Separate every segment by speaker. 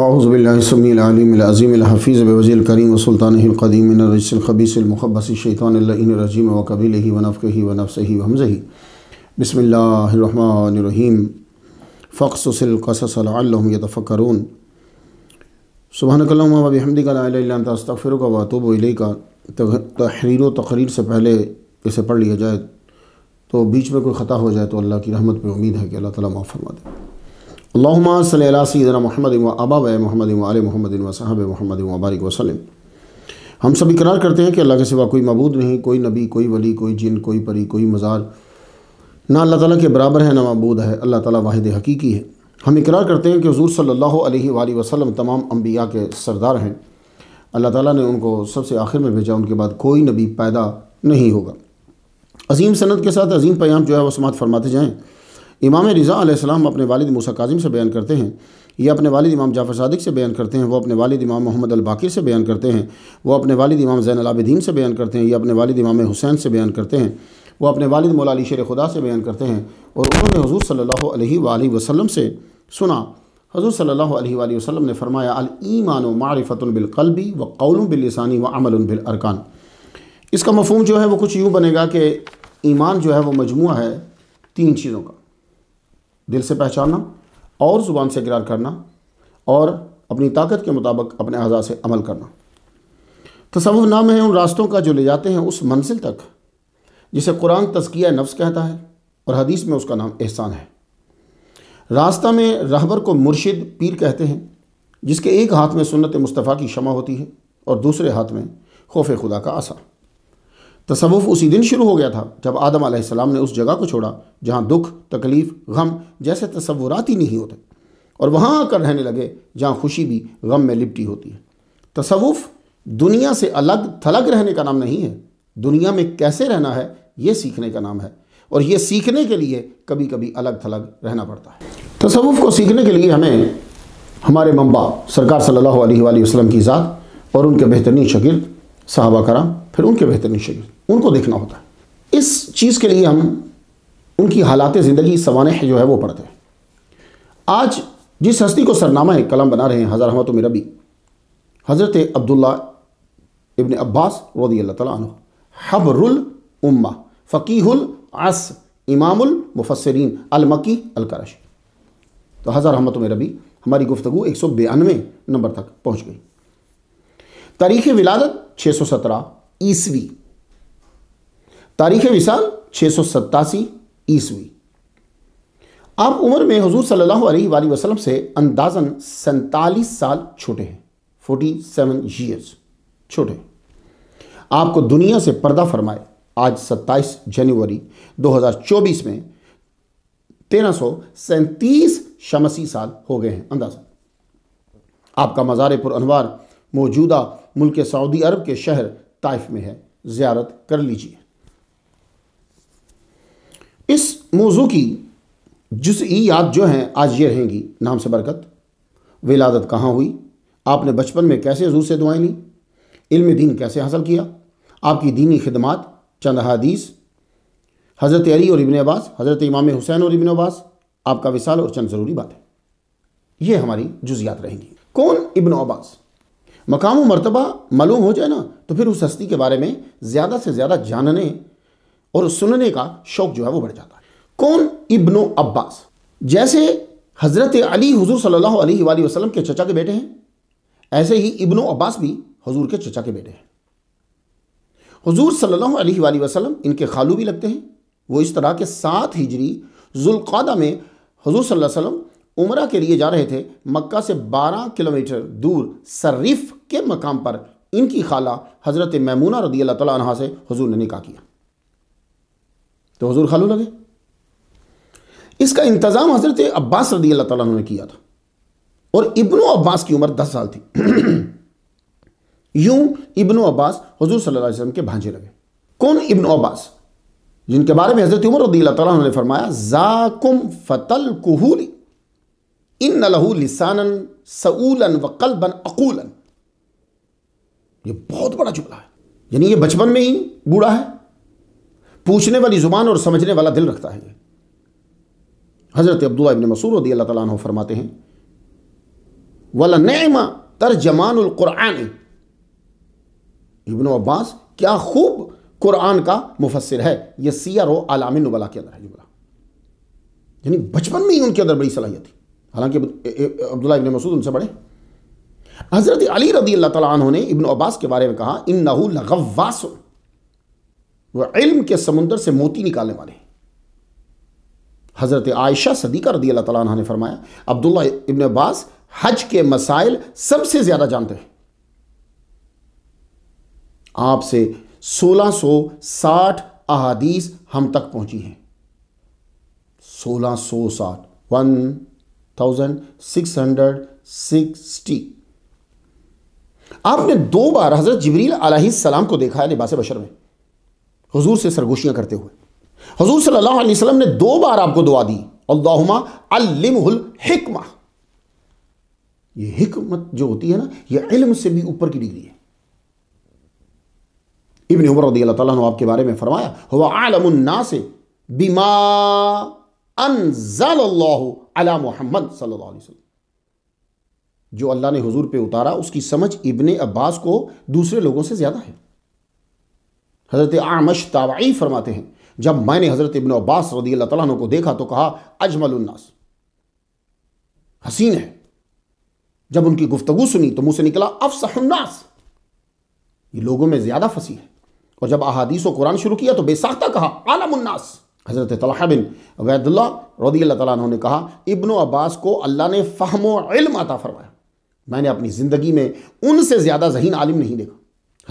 Speaker 1: अज़बिल्लासमीज़ीमफ़ीज़ वज़ील करीम व कबील ही वनफ़ ही वनफ़ ही हमज़ही बसमीम फ़क्सलकसफ़रून सुबहानकल्लम वबहमदिकफ़िर का का तहरीर तकरीर से पहले इसे पढ़ लिया जाए तो बीच में कोई ख़ता हो जाए तो अल्लाह की रहमत पर उम्मीद है कि अल्लाह तला माफ़ फरमा दे अल्लाहुम्मा सल्ला सदना मोहम्मद अबा मोहम्मद आल मोहम्मद वसाहब मोहम्मद वबारक वसलम हम सब इकरार करते हैं कि अल्लाह के सिवा कोई मबूद नहीं कोई नबी कोई वली कोई जिन कोई परी कोई मज़ार ना अल्लाह ताला के बराबर है ना मबूद है अल्लाह ताला वाहिद हकीकी है हम इकरार करते हैं कि हजूर सल्लल्लाहु अलैहि वसल्लम तमाम अम्बिया के सरदार हैं अल्लाह ताला ने उनको सबसे आखिर में भेजा उनके बाद कोई नबी पैदा नहीं होगा अजीम सनत के साथ अजीम पयाम जो है वो समात फरमाते जाएँ इमाम रज़ा आसमाम अपने वालद मूसा काजिम से बयान करते हैं ये अपने वालिद इमाम जाफ़र सदक से बयान करते हैं वो अपने वालिद इमाम मोहम्मद अलबाकिर से बयान करते हैं वो अपने वालिद इमाम जैन अलाबद्दीन से बयान करते हैं ये अपने वालिद इमाम हुसैन से बयान करते हैं वो अपने वालिद मौला शेर खुदा से बयान करते हैं और उन्होंने हजूर सल्ला वसलम से सुना हजूर सल्ला वसलम ने फरमाया अलमान ईमान मारफ़तबिलकलबी व कौल बिलसानी व अमल अरकान इसका मफहम जो है वो कुछ यूँ बनेगा कि ईमान जो है वो मजमू है तीन चीज़ों का दिल से पहचानना और ज़ुबान से इकरार करना और अपनी ताकत के मुताबिक अपने अज़ा से अमल करना तसवुफ नाम है उन रास्तों का जो ले जाते हैं उस मंजिल तक जिसे कुरान तस्किया नफ्स कहता है और हदीस में उसका नाम एहसान है रास्ता में रहबर को मुर्शिद पीर कहते हैं जिसके एक हाथ में सुन्नत मुस्तफ़ा की शमा होती है और दूसरे हाथ में खौफ खुदा का आसा तसवुफ़ उसी दिन शुरू हो गया था जब आदम आसमाम ने उस जगह को छोड़ा जहाँ दुख तकलीफ़ गम जैसे तस्वुरात ही नहीं होते और वहाँ आकर रहने लगे जहाँ खुशी भी गम में लिपटी होती है तसवुफ़ दुनिया से अलग थलग रहने का नाम नहीं है दुनिया में कैसे रहना है ये सीखने का नाम है और ये सीखने के लिए कभी कभी अलग थलग रहना पड़ता है तसवुफ़ को सीखने के लिए हमें हमारे मम्बा सरकार सल्लल्लाहु अलैहि वसल्लम की ज़ात और उनके बेहतरीन शगिर्द साहबा कराम फिर उनके बेहतरीन शरीर उनको देखना होता है इस चीज़ के लिए हम उनकी हालात ज़िंदगी सवानह जो है वो पढ़ते हैं आज जिस हस्ती को सरनामा कलम बना रहे हैं हज़र हमत रबी हज़रत अब्दुल्ला इबन अब्बास रदी अल्लाह तबरुल हबरुल उम्मा फ़कीहुल अस इमामुल मुफसरीन अलमकी अलकरश तो हज़र हमत रबी हमारी गुफ्तु एक सौ बयानवे नंबर तक पहुँच गई तारीख विलादत 617 सौ ईस्वी तारीख विशाल छह सौ छः ईस्वी आप उम्र में हजूर सल्लल्लाहु अलैहि वसल्लम से अंदाजन सैतालीस साल छोटे हैं फोर्टी सेवन ईयर्स छोटे आपको दुनिया से पर्दा फरमाए आज 27 जनवरी 2024 में तेरह सौ सैंतीस शमसी साल हो गए हैं अंदाजा आपका मज़ार पुर अनवार मौजूदा मुल्क सऊदी अरब के शहर ताइफ में है ज़्यारत कर लीजिए इस मौजू की याद जो हैं आज ये रहेंगी नाम से बरकत विलादत कहाँ हुई आपने बचपन में कैसे जू से दुआएं ली इल्म दीन कैसे हासिल किया आपकी दीनी खिदमत चंद हदीस हज़रत अली और इबन अब्बास हज़रत इमाम हुसैन और इबन अब्बास आपका विसाल और चंद ज़रूरी बात है ये हमारी जुजियात रहेंगी कौन इबन अब्बास मकाम व मरतबा मालूम हो जाए ना तो फिर उस हस्ती के बारे में ज़्यादा से ज़्यादा जानने और सुनने का शौक़ जो है वो बढ़ जाता है कौन इब्न अब्बास जैसे हज़रत अली हजूर सल्ला वसलम के चचा के बेटे हैं ऐसे ही इब्न अब्बास भी हजूर के चचा के बेटे हैं हजूर सल्ला वसलम इनके खालू भी लगते हैं वो इस तरह के सात हिजरी जुल्क़ादा में हजूर सल्लल्लाहु अलैहि वसल्लम उमरा के लिए जा रहे थे मक्का से 12 किलोमीटर दूर शरीफ के मकाम पर इनकी खाला हज़रत ममूना रदी अल्लाह तला से हजूर ने निका किया तो हजूर खालू लगे इसका इंतज़ाम हज़रत अब्बास रदी अल्लाह तला ने किया था और इब्नो अब्बास की उम्र दस साल थी यूं इब्नो अब्बास हजूर सल्लाम के भांजे लगे कौन इब्नो अब्बास जिनके बारे में हज़रत उमर रदी अल्लाह तला ने फरमाया जाकुम फतल कुहूली इन नलहू लिसानन सऊलन व कलबन अकूलन ये बहुत बड़ा जुमला है यानी ये बचपन में ही बूढ़ा है पूछने वाली ज़ुबान और समझने वाला दिल रखता है हज़रत अब्दुल्ला इबन मसूर रदी अल्लाह तला फरमाते हैं वाला नैमा कुरान इब्न अब्बास क्या खूब कुरान का मुफसर है यह सियर आलामिन वला के अंदर है जुमला यानी बचपन में ही उनके अंदर बड़ी सलाहियत थी हालांकि अब्दुल्ला इबन मसूद उनसे बड़े हज़रत अली रदी अल्लाह तला ने इबन अब्बास के बारे में कहा इन नहू लगवास वह इल्म के समुंदर से मोती निकालने वाले हज़रत आयशा सदीक़ा रदी अल्लाह तला ने फरमाया अब्दुल्ला इबन अब्बास हज के मसाइल सबसे ज़्यादा जानते हैं आपसे 1660 अहादीस हम तक पहुंची हैं 1660 one thousand six hundred sixty आपने दो बार हज़रत जबरील सलाम को देखा है लिबास बशर में हजूर से सरगोशियां करते हुए हजूर सल्लल्लाहु अलैहि वसल्लम ने दो बार आपको दुआ दी अल्लाहुमा अल्लिमहुल हिकमा ये हिकमत जो होती है ना ये इल्म से भी ऊपर की डिग्री है इबन उमर रदी अल्लाह ताला ने आपके बारे में फरमाया हुआ आलमन्ना से बीमा अनजल अला मोहम्मद सल्लल्लाहु अलैहि वसल्लम जो अल्लाह ने हुजूर पे उतारा उसकी समझ इबन अब्बास को दूसरे लोगों से ज़्यादा है हज़रत आमश तावाई फरमाते हैं जब मैंने हज़रत इब्न अब्बास रदी अल्लाह तला को देखा तो कहा अजमलन्नास हसीन है जब उनकी गुफ्तु सुनी तो मुँह से निकला अफसहन्नास ये लोगों में ज़्यादा फसी है और जब अहादीस और कुरान शुरू किया तो बेसाख्ता कहा आलमन्नास हज़रत तलहा बिन वैदुल्ला रदी अल्लाह तला ने कहा इब्न अब्बास को अल्लाह ने फ़हम इल्म अता फरमाया मैंने अपनी ज़िंदगी में उनसे ज़्यादा जहीन आलिम नहीं देखा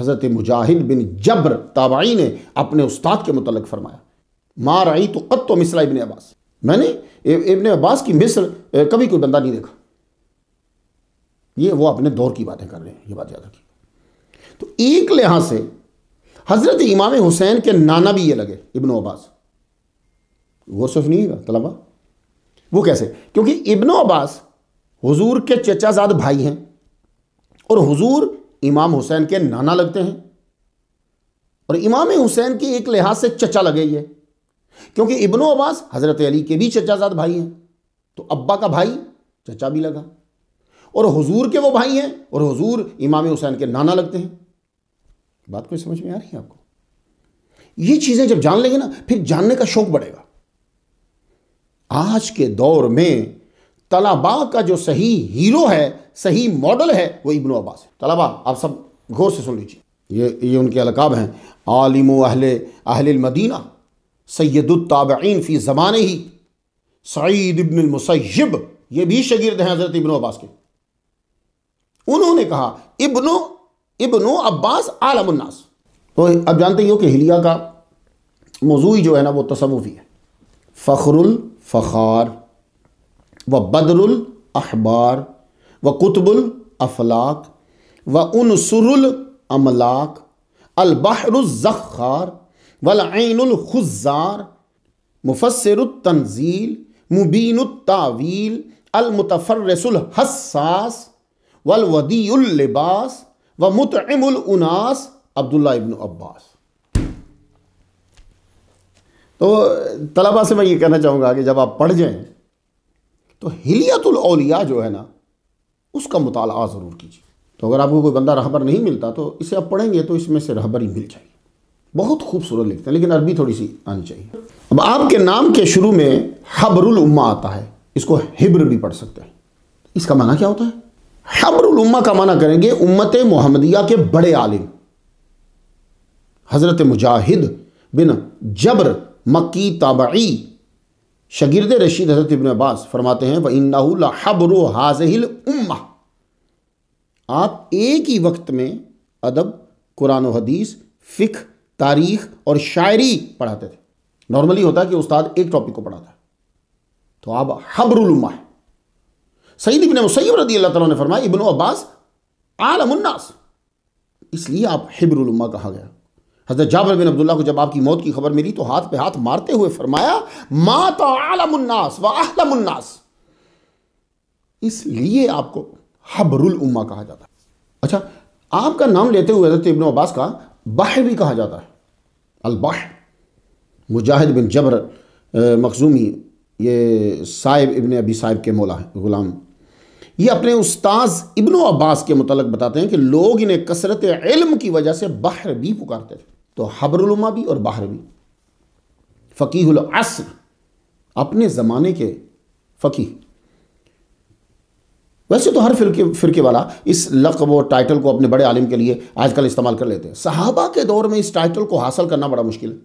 Speaker 1: हज़रत मुजाहिद बिन जबर ताबाई ने अपने उस्ताद के मतलब फरमाया मार आई तो कत तो मिसरा इबन अब्बास मैंने इबन अब्बास की मिस्र कभी कोई बंदा नहीं देखा ये वो अपने दौर की बातें कर रहे हैं ये बात याद रखिए तो एक लिहाज से हज़रत इमाम हुसैन के नाना भी ये लगे इबन अब्बास गौरसफ नहीं है तलबा वो कैसे क्योंकि इबन अब्बास हुजूर के चचाजाद भाई हैं और हुजूर इमाम हुसैन के नाना लगते हैं और इमाम हुसैन के एक लिहाज से चचा लगे ये क्योंकि इबन अब्बास हज़रत अली के भी चचाजाद भाई हैं तो अब्बा का भाई चचा भी लगा और हुजूर के वो भाई हैं और हुजूर इमाम हुसैन के नाना लगते हैं बात कोई समझ में आ रही है आपको ये चीज़ें जब जान लेंगे ना फिर जानने का शौक बढ़ेगा आज के दौर में तलाबा का जो सही हीरो है सही मॉडल है वो इब्न अब्बास है तलाबा आप सब गौर से सुन लीजिए ये ये उनके अलकाब हैं आलिम अहल अहल मदीना सैदुलताबीन फ़ी ज़माने ही सईद इबन मुसैब ये भी शगीर्द हैं हज़रत इब्न अब्बास के उन्होंने कहा इब्नो इब्नो अब्बास आलमन्नास तो अब जानते ही हो कि हिलिया का मौजू जो है ना वो तसवुफ़ी है फ़खरुल फ़ार व बदरुल अखबार व कुतबुल अफलाक व उनसरुल अमलाक अलबहरुज़ार वलआनखुज़ार मुफसरतंजील मुबीनतावील अलमतफ़रसुलहसास वलवदीलिबास व मुतमनास अब्दुल्ला इबन अब्बास तो तलबा से मैं ये कहना चाहूँगा कि जब आप पढ़ जाए तो हिलियतुल जो है ना उसका मुताला ज़रूर कीजिए तो अगर आपको कोई बंदा रहबर नहीं मिलता तो इसे आप पढ़ेंगे तो इसमें से रहबर ही मिल जाएगी बहुत खूबसूरत लिखते हैं लेकिन अरबी थोड़ी सी आनी चाहिए अब आपके नाम के शुरू में हबरुल उम्मा आता है इसको हिब्र भी पढ़ सकते हैं इसका माना क्या होता है हबरुल उम्मा का माना करेंगे उम्मत मोहम्मदिया के बड़े आलिम हज़रत मुजाहिद बिन जबर मक्की ताबी शगिरद रशीद हजरत इबन अब्बास फरमाते हैं व इन्ना हब्र हाजहिल उम्मा आप एक ही वक्त में अदब कुरान हदीस फ़िक तारीख और शायरी पढ़ाते थे नॉर्मली होता कि उस्ताद एक टॉपिक को पढ़ाता तो आप हब्रुलमा है सईद इबन मुसैब रदी अल्लाह तला ने फरमाया इबन अब्बास आलमन्नास इसलिए आप हिब्रुलमा कहा गया हज़रत जाबर बिन अब्दुल्ला को जब आपकी मौत की खबर मिली तो हाथ पे हाथ मारते हुए फरमाया माता मुन्नास व इसलिए आपको हबरुल उम्मा कहा जाता है अच्छा आपका नाम लेते हुए हज़रत इबन अब्बास का बाह भी कहा जाता है अलबाह मुजाहिद बिन जबर मखजूमी ये साहिब इबन अबी साहिब के मौला है ग़ुलाम ये अपने उस्ताज इब्न अब्बास के मतलब बताते हैं कि लोग इन्हें कसरत इल्म की वजह से बाहर भी पुकारते थे तो हबरुलमा भी और बाहर भी फ़कीहुल असर अपने ज़माने के फ़कीह वैसे तो हर फिरके फिरके वाला इस लक़ब और टाइटल को अपने बड़े आलिम के लिए आजकल इस्तेमाल कर लेते हैं सहाबा के दौर में इस टाइटल को हासिल करना बड़ा मुश्किल है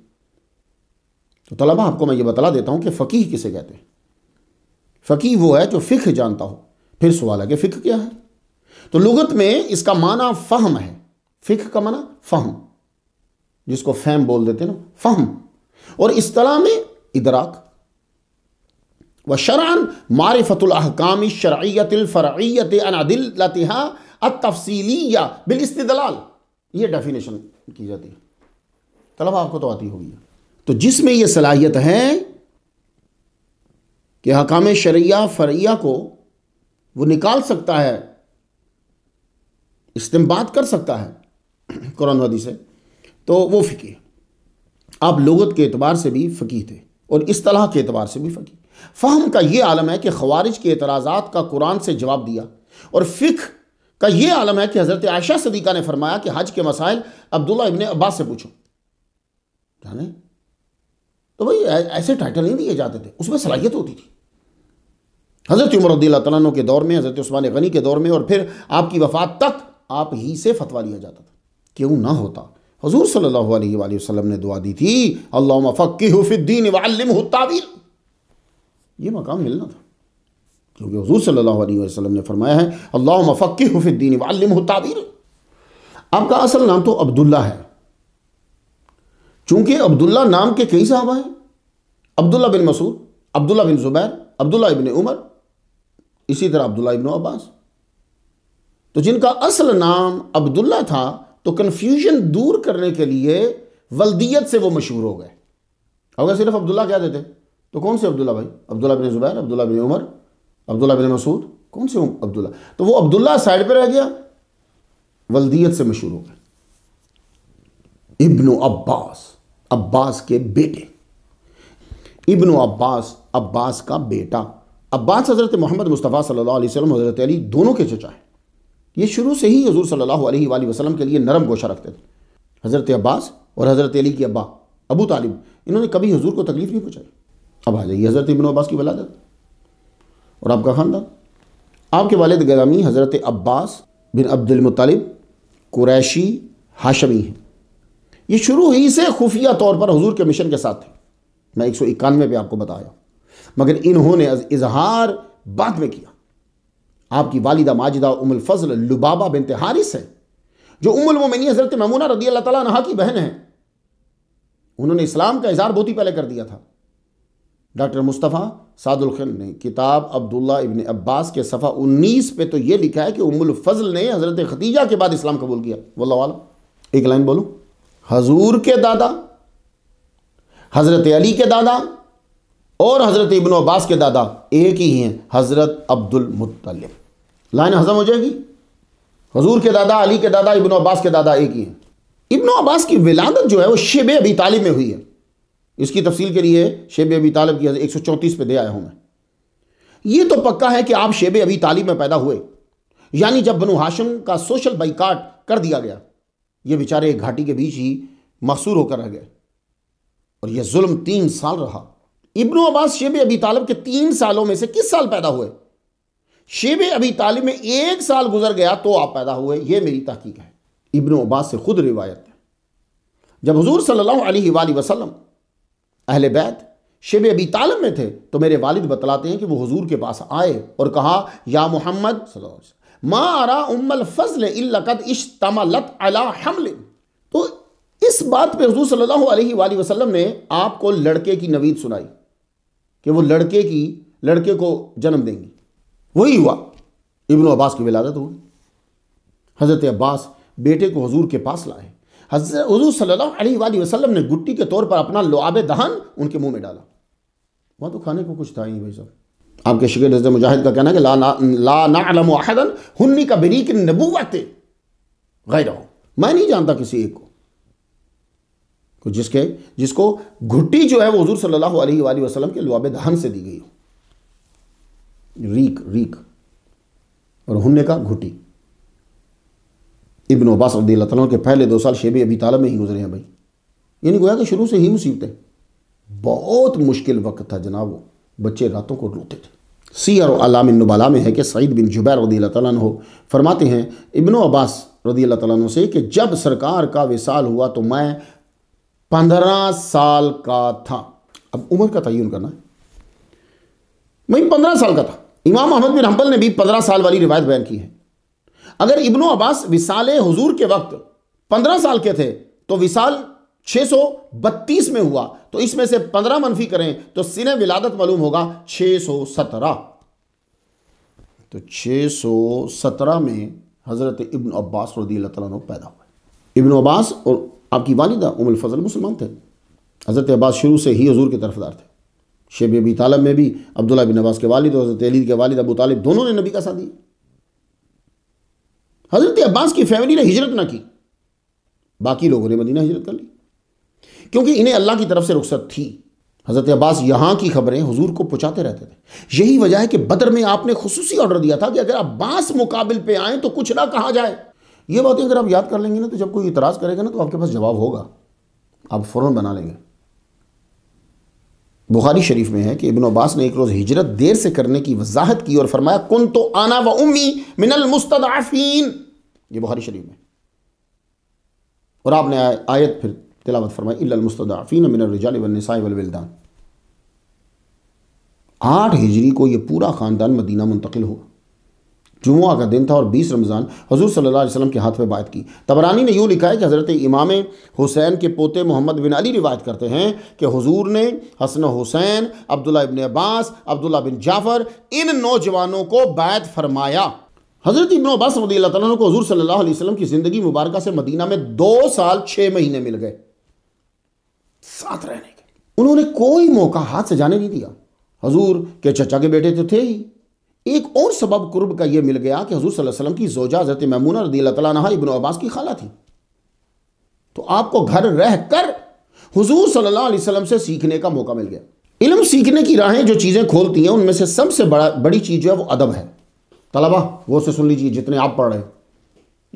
Speaker 1: तो तलबा आपको मैं ये बतला देता हूँ कि फ़कीह किसे कहते हैं फ़कीह वो है जो फ़िक्र जानता हो फिर सवाल है कि फ़िक्र क्या है तो लगत में इसका माना फ़हम है फ़िक्र का माना फ़हम जिसको फैम बोल देते हैं ना फहम और इस तरह में इदराक व शरान मारफतुल्हकामी शरैतफ़रैत अनदिलतहा तफसीलिया बिलस्तलाल ये डेफिनेशन की जाती है तलब आपको तो आती होगी तो जिसमें यह सलाहियत है कि हकाम शरिया फ़रिया को वो निकाल सकता है इस्तेमाल कर सकता है कुरान वादी से तो वो फ़की आप लगत के अतबार से भी फ़की थे और इस तरह के अतबार से भी फ़की फ़हम का ये आलम है कि खवारिज के एतराज़ात का कुरान से जवाब दिया और फ़िक का ये आलम है कि हज़रत आयशा सदीक़ा ने फरमाया कि हज के मसाइल अब्दुल्ला इबन अब्बास से पूछो जाने तो भाई ऐसे टाइटल नहीं दिए जाते थे उसमें सलाहियत होती थी हज़रत उमर रदील्ला के दौर में हज़रत उस्मान गनी के दौर में और फिर आपकी वफात तक आप ही से फतवा लिया जाता था क्यों ना होता हजूर सल्लल्लाहु ने दुआ दी थी अल्लाह फ़कीदीन वालम तावील ये मकाम मिलना था क्योंकि हजूर सल्लल्लाहु ने फरमाया है अल्लाह फ़कीदीन वालम तावील आपका असल नाम तो अब्दुल्ला है चूंकि अब्दुल्ला नाम के कई साहबा हैं अब्दुल्ला बिन मसूद अब्दुल्ला बिन ज़ुबैर अब्दुल्ला इबन उमर इसी तरह अब्दुल्ला इबन अब्बास तो जिनका असल नाम अब्दुल्ला था तो कन्फ्यूजन दूर करने के लिए वल्दियत से वो मशहूर हो गए अगर सिर्फ अब्दुल्ला क्या देते तो कौन से अब्दुल्ला भाई अब्दुल्ला बिन ज़ुबैर अब्दुल्ला बिन उमर अब्दुल्ला बिन मसूद कौन से अब्दुल्ला तो वो अब्दुल्ला साइड पर रह गया वल्दियत से मशहूर हो गए इब्न अब्बास अब्बास के बेटे इब्न अब्बास अब्बास का बेटा अब्बास हज़रत मोहम्मद मुस्तफ़ा सल्लल्लाहु अलैहि वसल्लम हज़रत अली दोनों के चचा हैं ये शुरू से ही हजूर सल्ला वसलम के लिए नरम गोशा रखते थे हज़रत अब्बास और हज़रत अली की अब्बा अबू तालिब इन्होंने कभी हजूर को तकलीफ़ नहीं पहुँचाई अब आ जाइए हज़रत इबन अब्बास की वलादत और आपका ख़ानदान आपके वालद गी हज़रत अब्बास बिन अब्दुलमतलब कुरैशी हाशमी हैं ये शुरू ही से खुफिया तौर पर हजूर के मिशन के साथ थे मैं एक सौ इक्यानवे पर आपको बताया मगर इन्होंने इजहार बाद में किया आपकी वालिदा माजिदा उमुल फजल लुबाबा बिन हारिस है जो उमुल मोमिनी हजरत ममूना रदी अल्लाह की बहन है उन्होंने इस्लाम का इजहार बहुत ही पहले कर दिया था डॉक्टर मुस्तफ़ा सादुल खन ने किताब अब्दुल्ला इबन अब्बास के सफ़ा 19 पे तो ये लिखा है कि उमुल फजल ने हज़रत खदीजा के बाद इस्लाम कबूल किया वल्ला वाला एक लाइन बोलो हजूर के दादा हज़रत अली के दादा और हज़रत इबन अब्बास के दादा एक ही हैं हज़रत अब्दुल मुत्तलिब लाइन हज़म हो जाएगी हजूर के दादा अली के दादा इबन अब्बास के दादा एक ही हैं इबन अब्बास की विलादत जो है वो शेब अबी तालिब में हुई है इसकी तफसील के लिए शेब अबी तालिब की एक सौ चौंतीस पे दे आया हूँ मैं ये तो पक्का है कि आप शेब अबी तालिब में पैदा हुए यानी जब बनु हाशम का सोशल बाइकाट कर दिया गया ये बेचारे घाटी के बीच ही मकसूर होकर रह गए और यह जुल्म तीन साल रहा इब्नो अब्बास शेब अबी तालब के तीन सालों में से किस साल पैदा हुए शेब अबी तालिब में एक साल गुजर गया तो आप पैदा हुए यह मेरी तहकीक है इब्न अब्बास से खुद रिवायत है जब हजूर सल्लल्लाहु अलैहि वसल्लम अहल बैत शेब अबी तालिब में थे तो मेरे वालिद बतलाते हैं कि वह हजूर के पास आए और कहा या मोहम्मद माँ आरा उम्मल फजल इलकद इश्तमलत अला हमले तो इस बात पे हजूर सल्लल्लाहु अलैहि वसल्लम ने आपको लड़के की नवीद सुनाई कि वो लड़के की लड़के को जन्म देंगी वही हुआ इब्न अब्बास की विलादत हुई हज़रत अब्बास बेटे को हजूर के पास लाए हजूर सल्लल्लाहु अलैहि वसल्लम ने गुट्टी के तौर पर अपना लोआब दहन उनके मुंह में डाला वहां तो खाने को कुछ था ही भाई साहब आपके शिकर नजर मुजाहिद का कहना है कि ला ना ला ना हुन्नी का बरीक नबूवत गैर मैं नहीं जानता किसी एक को तो जिसके जिसको घुट्टी जो है वो हजूर सल्लल्लाहु अलैहि वसल्लम के लुआब दहन से दी गई हो रीक रीक और हुन्ने का घुटी इब्न अब्बास रदी अल्लाह के पहले दो साल शेब अभी ताला में ही गुजरे हैं भाई यानी गोया कि शुरू से ही मुसीबतें बहुत मुश्किल वक्त था जनाब वो बच्चे रातों को रोते थे सीर अलाम नबाला में है कि सईद बिन जुबैर रदी अल्लाह हो फरमाते हैं इब्न अब्बास रदी अल्लाह से कि जब सरकार का विसाल हुआ तो मैं पंद्रह साल का था अब उम्र का तयन करना है वही पंद्रह साल का था इमाम अहमद बिन हम्बल ने भी पंद्रह साल वाली रिवायत बयान की है अगर इब्नो अब्बास विसाल हजूर के वक्त पंद्रह साल के थे तो विसाल 632 में हुआ तो इसमें से 15 मनफी करें तो सिने विलादत मालूम होगा 617 तो 617 में हज़रत इब्न अब्बास रदी पैदा हुए इब्न अब्बास और आपकी वालिदा उमल फजल मुसलमान थे हज़रत अब्बास शुरू से ही हजूर के तरफदार थे शेब अबी तालब में भी अब्दुल्ला बिन अब्बास के वालिद और हज़रत अली के वालिद अबू तालिब दोनों ने नबी का साथ दिया हज़रत अब्बास की फैमिली ने हिजरत ना की बाकी लोगों ने मदीना हिजरत कर ली क्योंकि इन्हें अल्लाह की तरफ से रुख्सत थी हज़रत अब्बास यहाँ की खबरें हुजूर को पहुँचाते रहते थे यही वजह है कि बदर में आपने खसूसी ऑर्डर दिया था कि अगर अब्बास मुकाबिल पे आए तो कुछ ना कहा जाए ये बातें अगर आप याद कर लेंगे ना तो जब कोई इतराज़ करेगा ना तो आपके पास जवाब होगा आप फ़ौर बना लेंगे बुखारी शरीफ में है कि इबन अब्बास ने एक रोज़ हिजरत देर से करने की वजाहत की और फरमाया कुन तो आना व उम्मी मिनल मुस्तदाफीन ये बुखारी शरीफ में और आपने आयत फिर तिलावत फरमाई इलामस्तदाफीन मिनल आठ हिजरी को ये पूरा ख़ानदान मदीना मुंतकिल हुआ जुमुआ का दिन था और 20 रमज़ान हजूर सल्ला अलैहि के हाथ में बात की तबरानी ने यूँ लिखा है कि हज़रत इमाम हुसैन के पोते मोहम्मद बिन अली रिवायत करते हैं कि हजूर ने हसन हुसैन अब्दुल्ला इबन अब्बास अब्दुल्ला बिन जाफ़र इन नौजवानों को बैत फरमाया हज़रत इबन अब्बास रदी को हजूर सल्ला वसलम की ज़िंदगी मुबारक से मदीना में दो साल छः महीने मिल गए साथ रहने के उन्होंने कोई मौका हाथ से जाने नहीं दिया हजूर के चचा के बेटे तो थे ही एक और सबब कुर्ब का यह मिल गया कि हजूर सल्लम की जोजा हजरत ममून रदी तला इबन अब्बास की खाला थी तो आपको घर रह कर हजूर सल्लल्लाहु अलैहि से सीखने का मौका मिल गया इलम सीखने की राहें जो चीज़ें खोलती हैं उनमें से सबसे बड़ा बड़ी चीज़ जो है वो अदब है तलबा वो से सुन लीजिए जितने आप पढ़ रहे हैं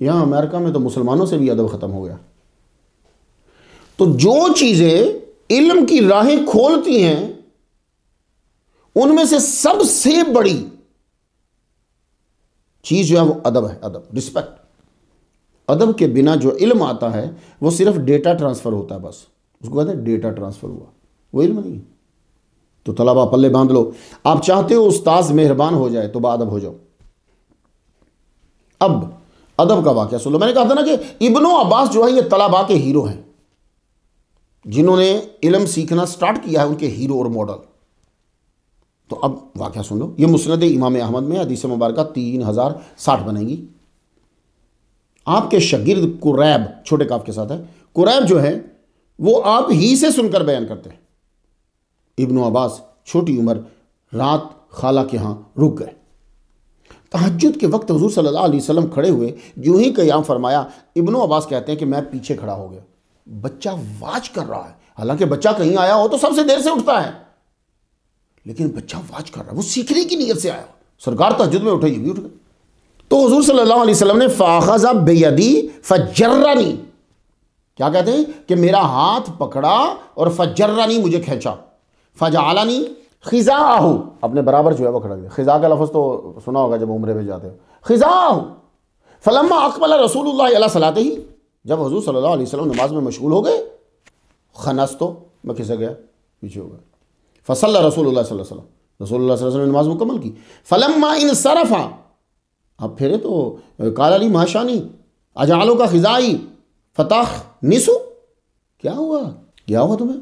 Speaker 1: यहाँ अमेरिका में तो मुसलमानों से भी अदब ख़त्म हो गया तो जो चीज़ें इलम की राहें खोलती हैं उनमें से सबसे बड़ी चीज़ जो है वो अदब है अदब रिस्पेक्ट अदब के बिना जो इल्म आता है वो सिर्फ डेटा ट्रांसफ़र होता है बस उसको कहते हैं डेटा ट्रांसफ़र हुआ वो इल्म नहीं तो तलाबा पल्ले बांध लो आप चाहते हो उस्ताज मेहरबान हो जाए तो बादब हो जाओ अब अदब का वाक्य सुन लो मैंने कहा था ना कि इब्नो अब्बास जो है ये तलाबा के हीरो हैं जिन्होंने इलम सीखना स्टार्ट किया है उनके हीरो और मॉडल तो अब वाक्य सुन लो ये मुस्ंद इमाम अहमद में हदीस मुबारक तीन हज़ार साठ बनेगी आपके शगिर्द कुरैब छोटे काफ के साथ है कुरैब जो है वो आप ही से सुनकर बयान करते हैं इब्न अब्बास छोटी उम्र रात खाला के यहां रुक गए तहजद के वक्त हजूर सल्लल्लाहु खड़े हुए जो ही कयाम फरमाया इब्न अब्बास कहते हैं कि मैं पीछे खड़ा हो गया बच्चा वाच कर रहा है हालांकि बच्चा कहीं आया हो तो सबसे देर से उठता है लेकिन बच्चा वाच कर रहा है वो सीखने की नीयत से आया सरकार तजुद तो में उठे भी उठ गए तो हजूर सल्लल्लाहु अलैहि वसल्लम ने फ़ाखजा बेयदी फजर्रानी क्या कहते हैं कि मेरा हाथ पकड़ा और फजर्रानी मुझे खींचा फजालानी खिजा आहू अपने बराबर जो है वो खड़ा गया खिजा का लफ्ज़ तो सुना होगा जब उम्र में जाते हो खिजा आहू फलम अकबल रसूल सलाते ही जब हजूर सल्लल्लाहु अलैहि वसल्लम नमाज में मशगूल हो गए खनस तो मैं खिसक गया पीछे हो गया फसल रसूल वसलम रसूल वसलम ने नमाज मुकम्मल की मा इन सरफ़ा अब फिर तो काला अली महाशानी अजालों का खिजाई फताह निसु क्या हुआ क्या हुआ तुम्हें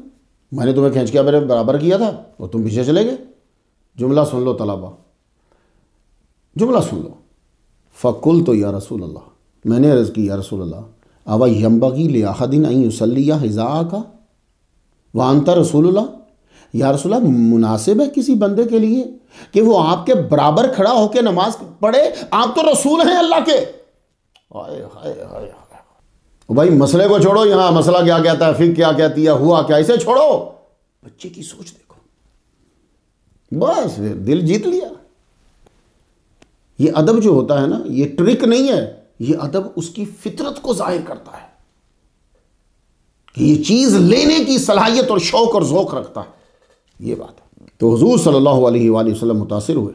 Speaker 1: मैंने तुम्हें खींच किया मेरे बराबर किया था और तुम पीछे चले गए जुमला सुन लो तलाबा जुमला सुन लो फ़कुल तो या रसूल अल्लाह मैंने अर्ज़ की या रसूल अल्लाह अवा यम्बगी लियादिन आई उसलिया हिज़ा का वानता रसूल अल्लाह या रसुल्ला मुनासिब है किसी बंदे के लिए कि वो आपके बराबर खड़ा होकर नमाज पढ़े आप तो रसूल हैं अल्लाह के हाय हाय हाय भाई मसले को छोड़ो यहां मसला क्या कहता है फिर क्या कहती है हुआ क्या इसे छोड़ो बच्चे की सोच देखो बस फिर दिल जीत लिया ये अदब जो होता है ना ये ट्रिक नहीं है ये अदब उसकी फितरत को जाहिर करता है कि ये चीज लेने की सलाहियत और शौक और जोक रखता है ये बात है तो हजूर सल्ला वसलम मुतासर हुए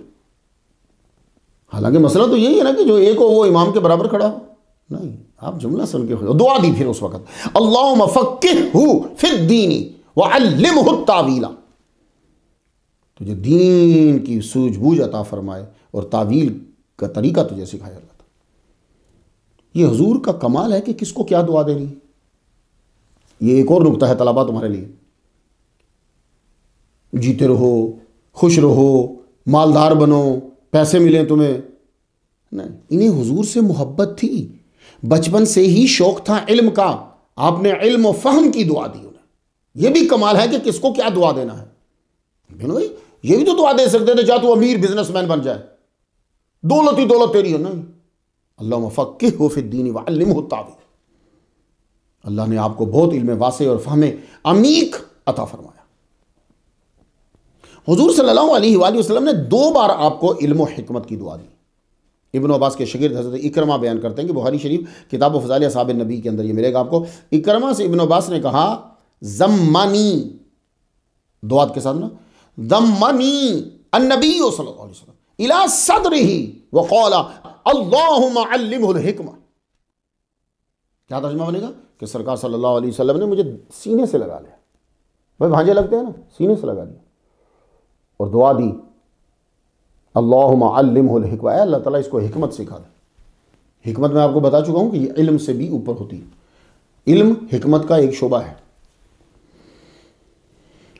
Speaker 1: हालांकि मसला तो यही है ना कि जो एक हो वो इमाम के बराबर खड़ा हो नहीं आप जुमला सुन के दुआ दी फिर उस वक्त अल्लाह फिर दीनी वल्लिम तावीला तुझे तो दीन की सूझबूझ अता फरमाए और तावील का तरीका तुझे सिखाया जाता ये हजूर का कमाल है कि किसको क्या दुआ देनी ये एक और नुकता है तलाबा तुम्हारे लिए जीते रहो खुश रहो मालदार बनो पैसे मिले तुम्हें ना इन्हें हुजूर से मोहब्बत थी बचपन से ही शौक था इल्म का आपने इल्म और फहम की दुआ दी उन्हें यह भी कमाल है कि किसको क्या दुआ देना है भाई ये भी तो दुआ दे सकते थे जा तू अमीर बिजनेसमैन बन जाए दौलत ही दौलत तेरी हो ना अल्लाह मफ़क़ हो फिर दीन वालम होता अल्लाह ने आपको बहुत इल्म वासे और फहमे अमीक अता फरमाया हजूर सल्लल्लाहु ने दो बार आपको इल्म की दुआ दी इबन अब्बास के शगिर्द हज़रत इक्रमा बयान करते हैं कि बुहारी शरीफ किताब फजाल साहब नबी के अंदर ये मिलेगा आपको इकरमा से इबन अब्बास ने कहा जमानी दुआत के साथ ना जम्मानी अन्नबी इला सदर ही वकौला क्या तर्जमा बनेगा कि सरकार सल्लल्लाहु अलैहि वसल्लम ने मुझे सीने से लगा लिया भाई भांजे लगते हैं ना सीने से लगा लिया और दुआ दी अल्लाहमलमकमा अल्लाह ताला इसको हमत सिखा दे हमत मैं आपको बता चुका हूँ कि ये इल्म से भी ऊपर होती है इल्म हमत का एक शोबा है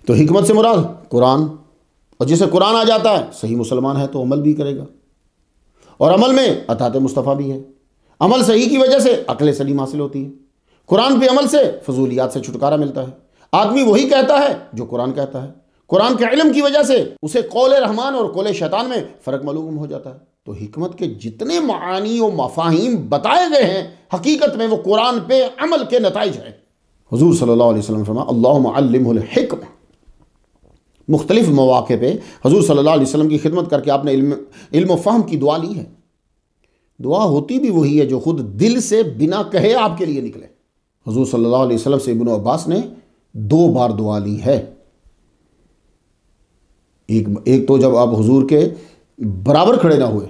Speaker 1: तो हमत से मुराद कुरान और जिसे कुरान आ जाता है सही मुसलमान है तो अमल भी करेगा और अमल में अतात मुस्तफ़ा भी है अमल सही की वजह से अकल सलीम हासिल होती है कुरान पे अमल से फजूलियात से छुटकारा मिलता है आदमी वही कहता है जो कुरान कहता है कुरान के इलम की वजह से उसे कौल रहमान और कौल शैतान में फ़र्क मलूम हो जाता है तो हमत के जितने मानी व मफाहिम बताए गए हैं हकीकत में वो कुरान पे अमल के नतज हैं हजूर सल्लाम मुख्तलिफ मौाक़े पर हजूर सल्ला वसलम की खिदमत करके आपने इल्म इल्म फ़हम की दुआ ली है दुआ होती भी वही है जो खुद दिल से बिना कहे आपके लिए निकले हजूर सल्ला वसलम से इबन अब्बास ने दो बार दुआ ली है एक एक तो जब आप हुजूर के बराबर खड़े ना हुए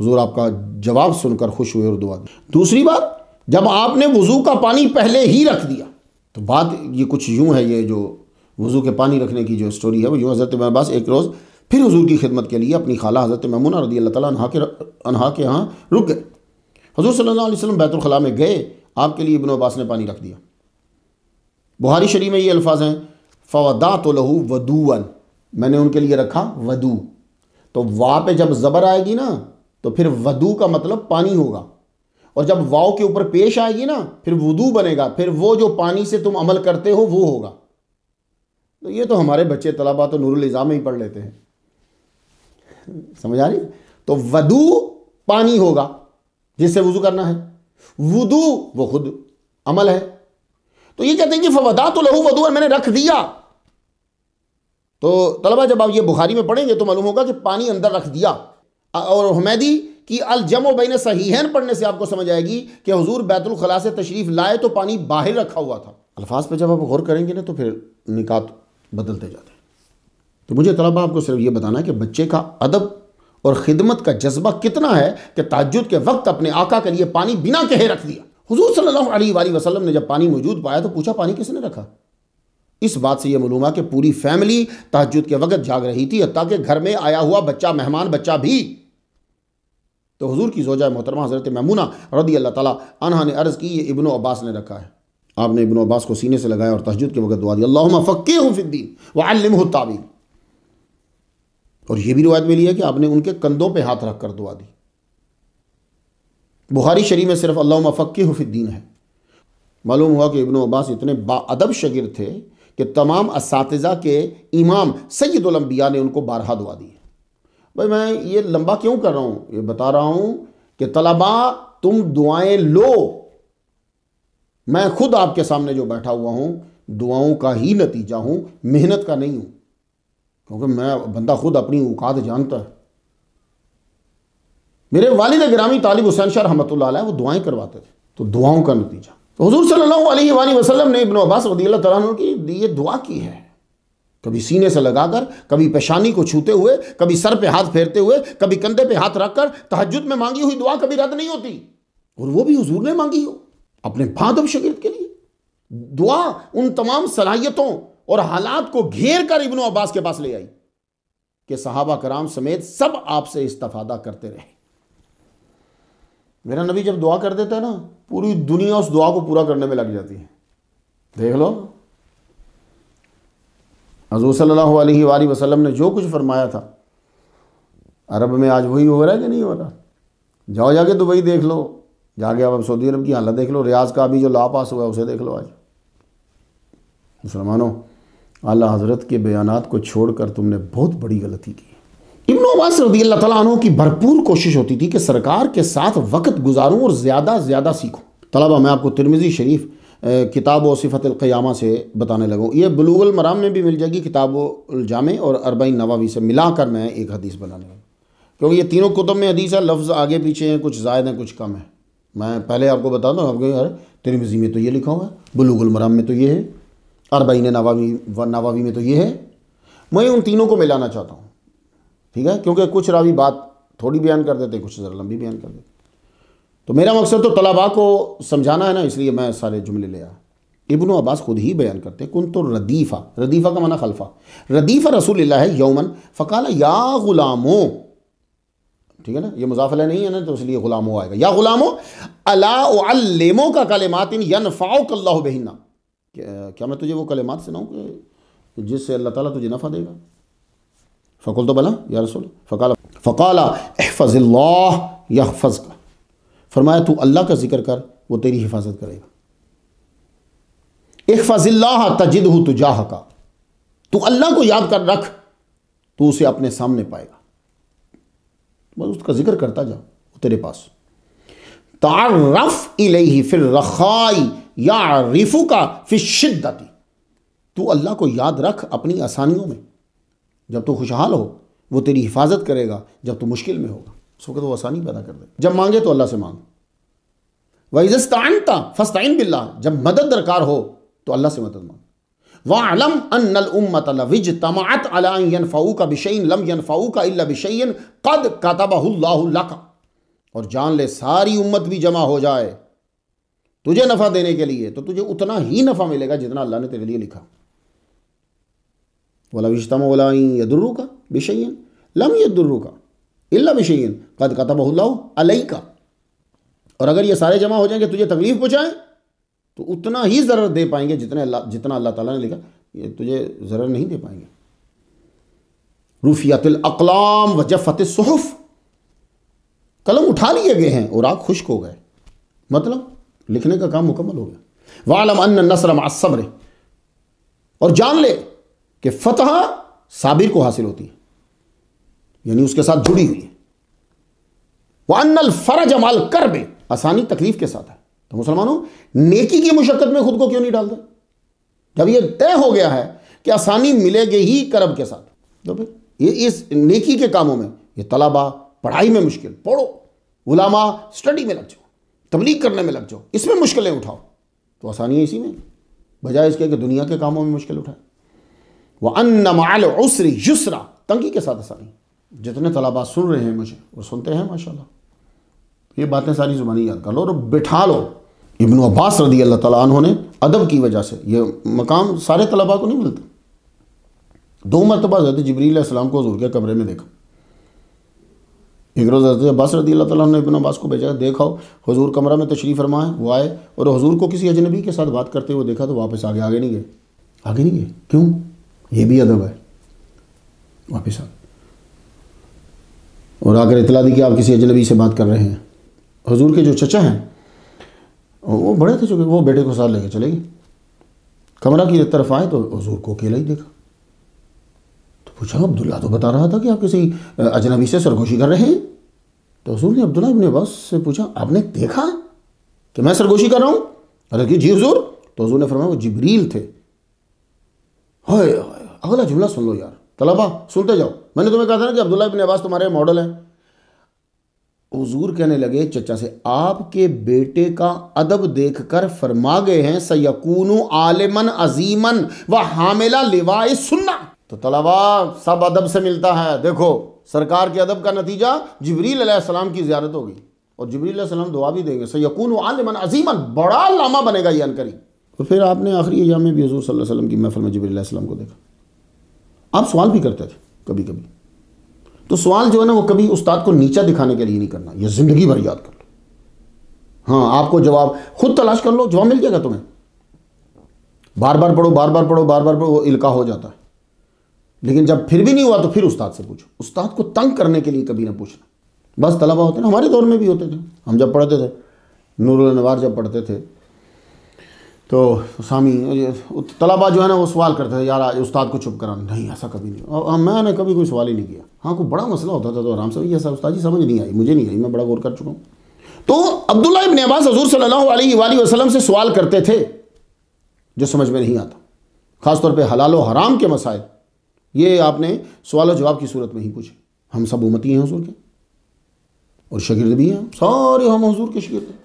Speaker 1: हुजूर आपका जवाब सुनकर खुश हुए और दुआ दूसरी बात जब आपने वज़ू का पानी पहले ही रख दिया तो बात ये कुछ यूँ है ये जो वज़ू के पानी रखने की जो स्टोरी है वो यूँ हज़रत महबास एक रोज़ फिर हजूर की खिदमत के लिए अपनी खाला हज़रत और रदी अल्लाह तला के अनहा के यहाँ रुक गए हजूर सल्ला वसम बैतुलखला में गए आपके लिए इबन अब्बास ने पानी रख दिया बुहारी शरीफ में ये अल्फाज हैं फवादा तो लहू वदूअन मैंने उनके लिए रखा वधु तो वा पे जब ज़बर आएगी ना तो फिर वधु का मतलब पानी होगा और जब वाओ के ऊपर पेश आएगी ना फिर वधु बनेगा फिर वो जो पानी से तुम अमल करते हो वो होगा तो ये तो हमारे बच्चे तलाबा तो नूरुल इज़ाम में ही पढ़ लेते हैं समझ आ रही तो वधु पानी होगा जिससे वजू करना है वुदू वो खुद अमल है तो ये कहते हैं कि फवदा तो लहू वधु और मैंने रख दिया तो तलबा जब आप ये बुखारी में पढ़ेंगे तो मालूम होगा कि पानी अंदर रख दिया और हमेदी कि अलजम बैन हैन पढ़ने से आपको समझ आएगी कि हजूर बैतुलखला से तशरीफ़ लाए तो पानी बाहर रखा हुआ था अल्फाज पर जब आप गौर करेंगे ना तो फिर निकात बदलते जाते हैं तो मुझे तलबा आपको सिर्फ ये बताना कि बच्चे का अदब और ख़िदमत का जज्बा कितना है कि ताजुद के वक्त अपने आका के लिए पानी बिना कहे रख दिया हजूर सल्ला वसलम ने जब पानी मौजूद पाया तो पूछा पानी किसने रखा इस बात से यह मालूम हुआ कि पूरी फैमिली तहजद के वक्त जाग रही थी ताकि घर में आया हुआ बच्चा मेहमान बच्चा भी तो हजूर की सोजा मोहतरमा हज़रत ममूना रदी अल्लाह तला अनहा ने अर्ज़ की ये इबन अब्बास ने रखा है आपने इबन अब्बास को सीने से लगाया और तहजद के वक्त दुआ दी अल्लाह फ़क्के फ़िद्दीन वालम ताबीन और यह भी रिवायत मिली है कि आपने उनके कंधों पर हाथ रख कर दुआ दी बुखारी शरीफ में सिर्फ अल्लाह फ़क्के फ़िद्दीन है मालूम हुआ कि इबन अब्बास इतने बाअदब शगिर थे कि तमाम इस के इमाम सैदुलम्बिया ने उनको बारहा दुआ दी भाई मैं ये लंबा क्यों कर रहा हूँ ये बता रहा हूँ कि तलबा तुम दुआएं लो मैं खुद आपके सामने जो बैठा हुआ हूँ दुआओं का ही नतीजा हूँ मेहनत का नहीं हूँ क्योंकि मैं बंदा खुद अपनी औकात जानता है मेरे वालिद ग्रामी तालिब हुसैन शाह रहमत वो दुआएं करवाते थे तो दुआओं का नतीजा तो हजूर सल्लल्लाहु वसलम ने इबन अब्बास रदी तुम की ये दुआ की है कभी सीने से लगाकर कभी पेशानी को छूते हुए कभी सर पे हाथ फेरते हुए कभी कंधे पे हाथ रखकर तहजद में मांगी हुई दुआ कभी रद्द नहीं होती और वो भी हजूर ने मांगी हो अपने भादव शगिर्द के लिए दुआ उन तमाम सलाहियतों और हालात को घेर कर इबन अब्बास के पास ले आई कि सहाबा कराम समेत सब आपसे इस्तफादा करते रहे मेरा नबी जब दुआ कर देता है ना पूरी दुनिया उस दुआ को पूरा करने में लग जाती है देख लो हजू सल्ला वसलम ने जो कुछ फरमाया था अरब में आज वही हो रहा है कि नहीं हो रहा जाओ जाके दुबई देख लो जाके अब सऊदी अरब की हालत देख लो रियाज का अभी जो ला पास हुआ है उसे देख लो आज मुसलमानों अल्लाह हज़रत के बयान को छोड़कर तुमने बहुत बड़ी गलती की इबन अब्बास रदी अल्लाह तला की भरपूर कोशिश होती थी कि सरकार के साथ वक्त गुजारूँ और ज़्यादा से ज़्यादा सीखूँ तलबा मैं आपको तिरमिज़ी शरीफ किताब व से बताने लगूँ ये बलूगल मराम में भी मिल जाएगी किताब जामे और अरबाई नवावी से मिला कर मैं एक हदीस बनाने लगा क्योंकि ये तीनों कुतब में हदीस है लफ्ज़ आगे पीछे हैं कुछ जायद हैं कुछ कम है मैं पहले आपको बता दूँ आपको यार तिरमिज़ी में तो ये लिखा हुआ है बलूगल मराम में तो ये है अरबाई नवावी नवावी में तो ये है मैं उन तीनों को मिलाना चाहता हूँ ठीक है क्योंकि कुछ रावी बात थोड़ी बयान कर देते कुछ ज़रा लंबी बयान कर देते तो मेरा मकसद तो तलाबा को समझाना है ना इसलिए मैं सारे जुमले ले आया इबन अब्बास खुद ही बयान करते हैं कुन तो रदीफ़ा रदीफ़ा का माना खलफा रदीफ़ा रसूल है यौमन फ़काला या ग़ुलामो ठीक है ना ये मुजाफला नहीं है ना तो इसलिए ग़ुलामो आएगा या ग़ुलामो अलामो का कलेमात इन यनफ़ाओ बहिना क्या मैं तुझे वो कलेमात सुनाऊँ कि जिससे अल्लाह ताला तुझे नफ़ा देगा फ़कुल तो भला या रसूल फ़काल फ़काल अहफ़ज़ल्ला यहफ़ज़ का फरमाया तू अल्लाह का जिक्र कर वो तेरी हिफाजत करेगा अहफ़ज़ल्ला तजिद हो तुजाह का तू अल्लाह को याद कर रख तो उसे अपने सामने पाएगा बस उसका जिक्र करता जा वो तेरे पास तारफ ही फिर रखाई या रिफू का फिर शिद्दती तू अल्लाह को याद रख अपनी आसानियों में जब तू खुशहाल हो वो तेरी हिफाजत करेगा जब तू मुश्किल में होगा उस वक्त वो आसानी पैदा कर दे जब मांगे तो अल्लाह से मांग वज़स्तानता फ़स्ताइन बिल्ला जब मदद दरकार हो तो अल्लाह से मदद मांग वालम अन्नमतलविज तमात अलाफ़ाऊ का बिशैन लम यनफ़ाऊ का अला बिशैन कद काताबाला और जान ले सारी उम्मत भी जमा हो जाए तुझे नफ़ा देने के लिए तो तुझे उतना ही नफ़ा मिलेगा जितना अल्लाह ने तेरे लिए लिखा वला विशतम वला यदुर्रू का बेशन लम यदुर्रू का इल्ला बेशन कद कतब अलई का और अगर ये सारे जमा हो जाएंगे तुझे तकलीफ़ पहुँचाएं तो उतना ही ज़रूर दे पाएंगे जितने जितना अल्लाह ताला ने लिखा ये तुझे ज़रूर नहीं दे पाएंगे रूफियातुल अकलाम व जफ़त सहफ कलम उठा लिए गए हैं और आग खुश्क हो गए मतलब लिखने का काम मुकम्मल हो गया वालम अन्न नसर मसब्र और जान ले कि फतह साबिर को हासिल होती है यानी उसके साथ जुड़ी हुई है वह अनल फरज अमाल कर में आसानी तकलीफ के साथ है तो मुसलमानों नेकी की मुशक्क़त में खुद को क्यों नहीं डालते जब यह तय हो गया है कि आसानी मिलेगी ही करब के साथ तो फिर ये इस नेकी के कामों में ये तलाबा पढ़ाई में मुश्किल पढ़ो गुलामा स्टडी में लग जाओ तबलीग करने में लग जाओ इसमें मुश्किलें उठाओ तो आसानी है इसी में बजाय इसके कि दुनिया के कामों में मुश्किल उठाए वह अन्न माल उसरी युसरा तंगी के साथ आसानी जितने तलाबा सुन रहे हैं मुझे वो सुनते हैं माशा ये बातें सारी ज़ुबानी याद कर लो और बिठा लो इबन अब्बास रदी अल्लाह तला ने अदब की वजह से ये मकाम सारे तलबा को नहीं मिलता दो मरतबा हजरत जबरीसम को हजूर के कमरे में देखा एक रोज़ हजरत अब्बास रदी अल्लाह तला ने इबन अब्बास को भेजा देखाओ हजूर कमरा में तशरीफ़ फरमाए वो आए और हजूर को किसी अजनबी के साथ बात करते हुए देखा तो वापस आगे आगे नहीं गए आगे नहीं गए क्यों ये भी अदब है वापिस आ और आकर इतला दी कि आप किसी अजनबी से बात कर रहे हैं हजूर के जो चचा हैं वो बड़े थे चूँकि वो बेटे को साथ लेके चले गए कमरा की तरफ आए तो हजूर को अकेला ही देखा तो पूछा अब्दुल्ला तो बता रहा था कि आप किसी अजनबी से सरगोशी कर रहे हैं तो हजूर ने अब्दुल्ला इबन अब्बास से पूछा आपने देखा कि मैं सरगोशी कर रहा हूँ अरे जी हजूर तो हजूर ने फरमाया वो जबरील थे हाय अगला जुमला सुन लो यार तलाबा सुनते जाओ मैंने तुम्हें कहा था ना कि अब्दुल्ला इबन अब्बास तुम्हारे मॉडल हैं हजूर कहने लगे चचा से आपके बेटे का अदब देख कर फरमा गए हैं सयकून आलिमन अजीमन व हामिला लिवाए सुन्ना तो तलाबा सब अदब से मिलता है देखो सरकार के अदब का नतीजा जबरील सलाम की जियारत होगी और जबरील सलाम दुआ भी देंगे सयकून आलिमन अजीमन बड़ा लामा बनेगा ये अनकरी तो फिर आपने आखिरी अयाम में भी हजूर सल्लल्लाहु वसल्लम की महफल में जबरीम को देखा आप सवाल भी करते थे कभी कभी तो सवाल जो है ना वो कभी उस्ताद को नीचा दिखाने के लिए नहीं करना यह ज़िंदगी भर याद कर लो हाँ आपको जवाब खुद तलाश कर लो जवाब मिल जाएगा तुम्हें बार बार पढ़ो बार बार पढ़ो बार बार पढ़ो वो इल्का हो जाता है लेकिन जब फिर भी नहीं हुआ तो फिर उस्ताद से पूछो उस्ताद को तंग करने के लिए कभी ना पूछना बस तलबा होते ना हमारे दौर में भी होते थे हम जब पढ़ते थे नूरुल नवार जब पढ़ते थे तो स्वामी तलाबा जो है ना वो सवाल करते थे यार उस्ताद को चुप कराना नहीं ऐसा कभी नहीं और मैंने कभी कोई सवाल ही नहीं किया हाँ कोई बड़ा मसला होता था तो आराम से ऐसा उस्ताद जी समझ नहीं आई मुझे नहीं आई मैं बड़ा गौर कर चुका हूँ तो अब्दुल्ला इबन अब्बास हजूर सल्लल्लाहु अलैहि वसलम से सवाल करते थे जो समझ में नहीं आता ख़ासतौर पर हलाल व हराम के मसाइल ये आपने सवाल जवाब की सूरत में ही पूछे हम सब उमती हैं हजूर के और शगिर्द भी हैं सारे हम हजूर के शगिर्द हैं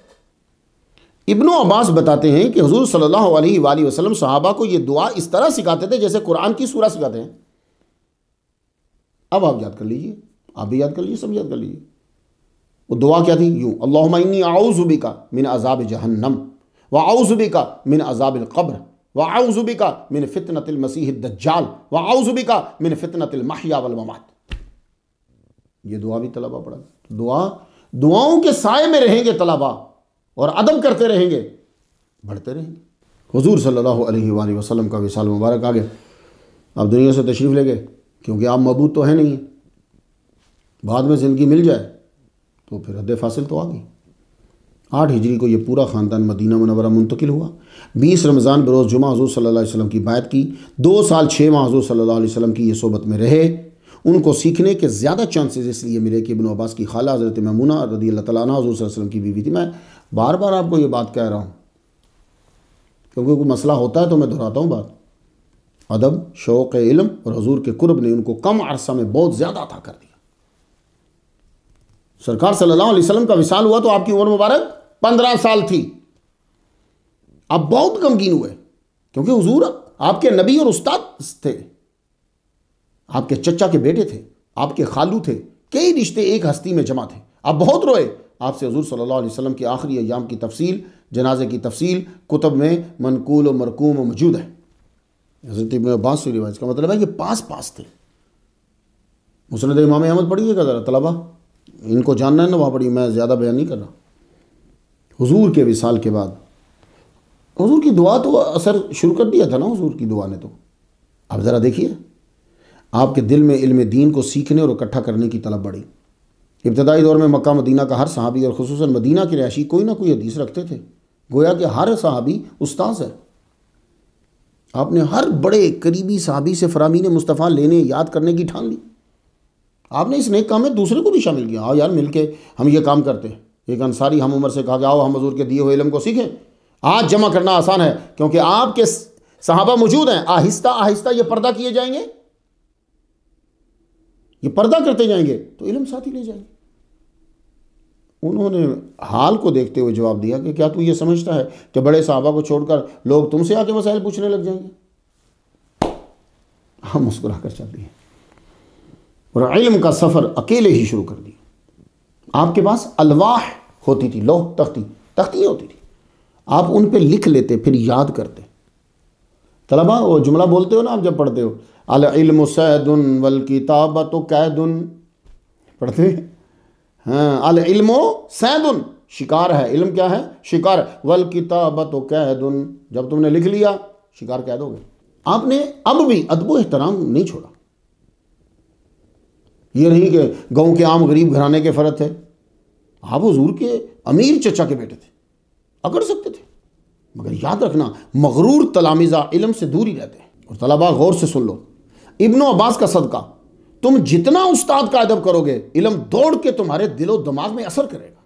Speaker 1: इब्न अब्बास बताते हैं कि हजूर सल्ला वसलम साहबा को यह दुआ इस तरह सिखाते थे जैसे कुरान की सूरह सिखाते हैं अब आप याद कर लीजिए आप भी याद कर लीजिए सब याद कर लीजिए वो दुआ क्या थी यूँ अल्लामी आउजुबी का मिन अजाब जहन्नम व आउजुबी का मिन अजाब कब्र व आउजुबी का मिन फितनतिल मसीह दज्जाल व आउजुबी का मिन फितनतिल महिया वलममात ये दुआ भी तलबा पढ़ा दुआ दुआओं के साय में रहेंगे तलबा और अदम करते रहेंगे बढ़ते रहेंगे हजूर सल्ला वसलम का विशाल मुबारक आ गया आप दुनिया से तशरीफ़ ले गए क्योंकि आप मबूत तो हैं नहीं बाद में ज़िंदगी मिल जाए तो फिर हद फासिल तो आ गई आठ हिजरी को ये पूरा ख़ानदान मदीना मनवरा मुंतकिल हुआ बीस रमज़ान बरोज़ जुमा हजूर सल्ला वसलम वसल्लम की बात की दो साल छः माह हजूर सल्ला वसलम की यह सोबत में रहे उनको सीखने के ज़्यादा चांसेस इसलिए मिले कि इबन अब्बास की खाला हज़रत ममूना रदी अल्लाह तला वसलम की बीवी थी मैं बार बार आपको ये बात कह रहा हूँ क्योंकि कोई मसला होता है तो मैं दोहराता हूँ बात अदब शौक़ इलम और हजूर के कुर्ब ने उनको कम अरसा में बहुत ज़्यादा अता कर दिया सरकार सल्लल्लाहु अलैहि वसल्लम का विशाल हुआ तो आपकी उम्र मुबारक पंद्रह साल थी आप बहुत गमगीन हुए क्योंकि हजूर आपके नबी और उस्ताद थे आपके चचा के बेटे थे आपके खालू थे कई रिश्ते एक हस्ती में जमा थे आप बहुत रोए आपसे हजूर सल्ला वसम के आखिरी अयाम की तफसील जनाजे की तफसील कुतब में मनकूल व मरकूम मौजूद है हजरत इबन अब्बास से रिवाज का मतलब है ये पास पास थे मुसनद इमाम अहमद पढ़िएगा ज़रा तलबा इनको जानना है ना वहाँ पढ़िए मैं ज़्यादा बयान नहीं कर रहा हजूर के विसाल के बाद हजूर की दुआ तो असर शुरू कर दिया था ना हजूर की दुआ ने तो आप ज़रा देखिए आपके दिल में इल्म दीन को सीखने और इकट्ठा करने की तलब बढ़ी इब्तदाई दौर में मक्का मदीना का हर सहाबी और खसूस मदीना की रहायशी कोई ना कोई हदीस रखते थे गोया कि हर सहाबी उस्ताज है आपने हर बड़े करीबी सहाबी से फरामीन मुस्तफ़ा लेने याद करने की ठान ली आपने इस नए काम में दूसरे को भी शामिल किया हाँ यार मिल के हम ये काम करते हैं एक अंसारी हम उम्र से कहा कि आओ हम हजूर के दिए हुए इलम को सीखें आज जमा करना आसान है क्योंकि आपके सहाबा मौजूद हैं आहिस्ता आहिस्ता ये पर्दा किए जाएंगे ये पर्दा करते जाएंगे तो इलम साथ ही ले जाएंगे उन्होंने हाल को देखते हुए जवाब दिया कि क्या तू ये समझता है कि बड़े साहबा को छोड़कर लोग तुमसे आके मसाइल पूछने लग जाएंगे हम हाँ, मुस्कुरा कर चल दिए और इलम का सफ़र अकेले ही शुरू कर दिया आपके पास अलवाह होती थी लोह तख्ती तख्ती होती थी आप उन पर लिख लेते फिर याद करते तलबा वो जुमला बोलते हो ना आप जब पढ़ते हो अल इल्म सैदुन वल किताबत कैदुन पढ़ते हाँ, अल इल्मो सैदुन शिकार है इल्म क्या है शिकार वल किताब तो कैदुन जब तुमने लिख लिया शिकार कह दोगे आपने अब भी अदबो एहतराम नहीं छोड़ा ये नहीं कि गांव के आम गरीब घराने के फर्द थे आप हजूर के अमीर चचा के बेटे थे अकड़ सकते थे मगर याद रखना मगरूर तलामीज़ा इलम से दूर ही रहते हैं और तलाबा गौर से सुन लो इब्नो अब्बास का सदका तुम जितना उस्ताद का अदब करोगे इलम दौड़ के तुम्हारे दिलो दिमाग में असर करेगा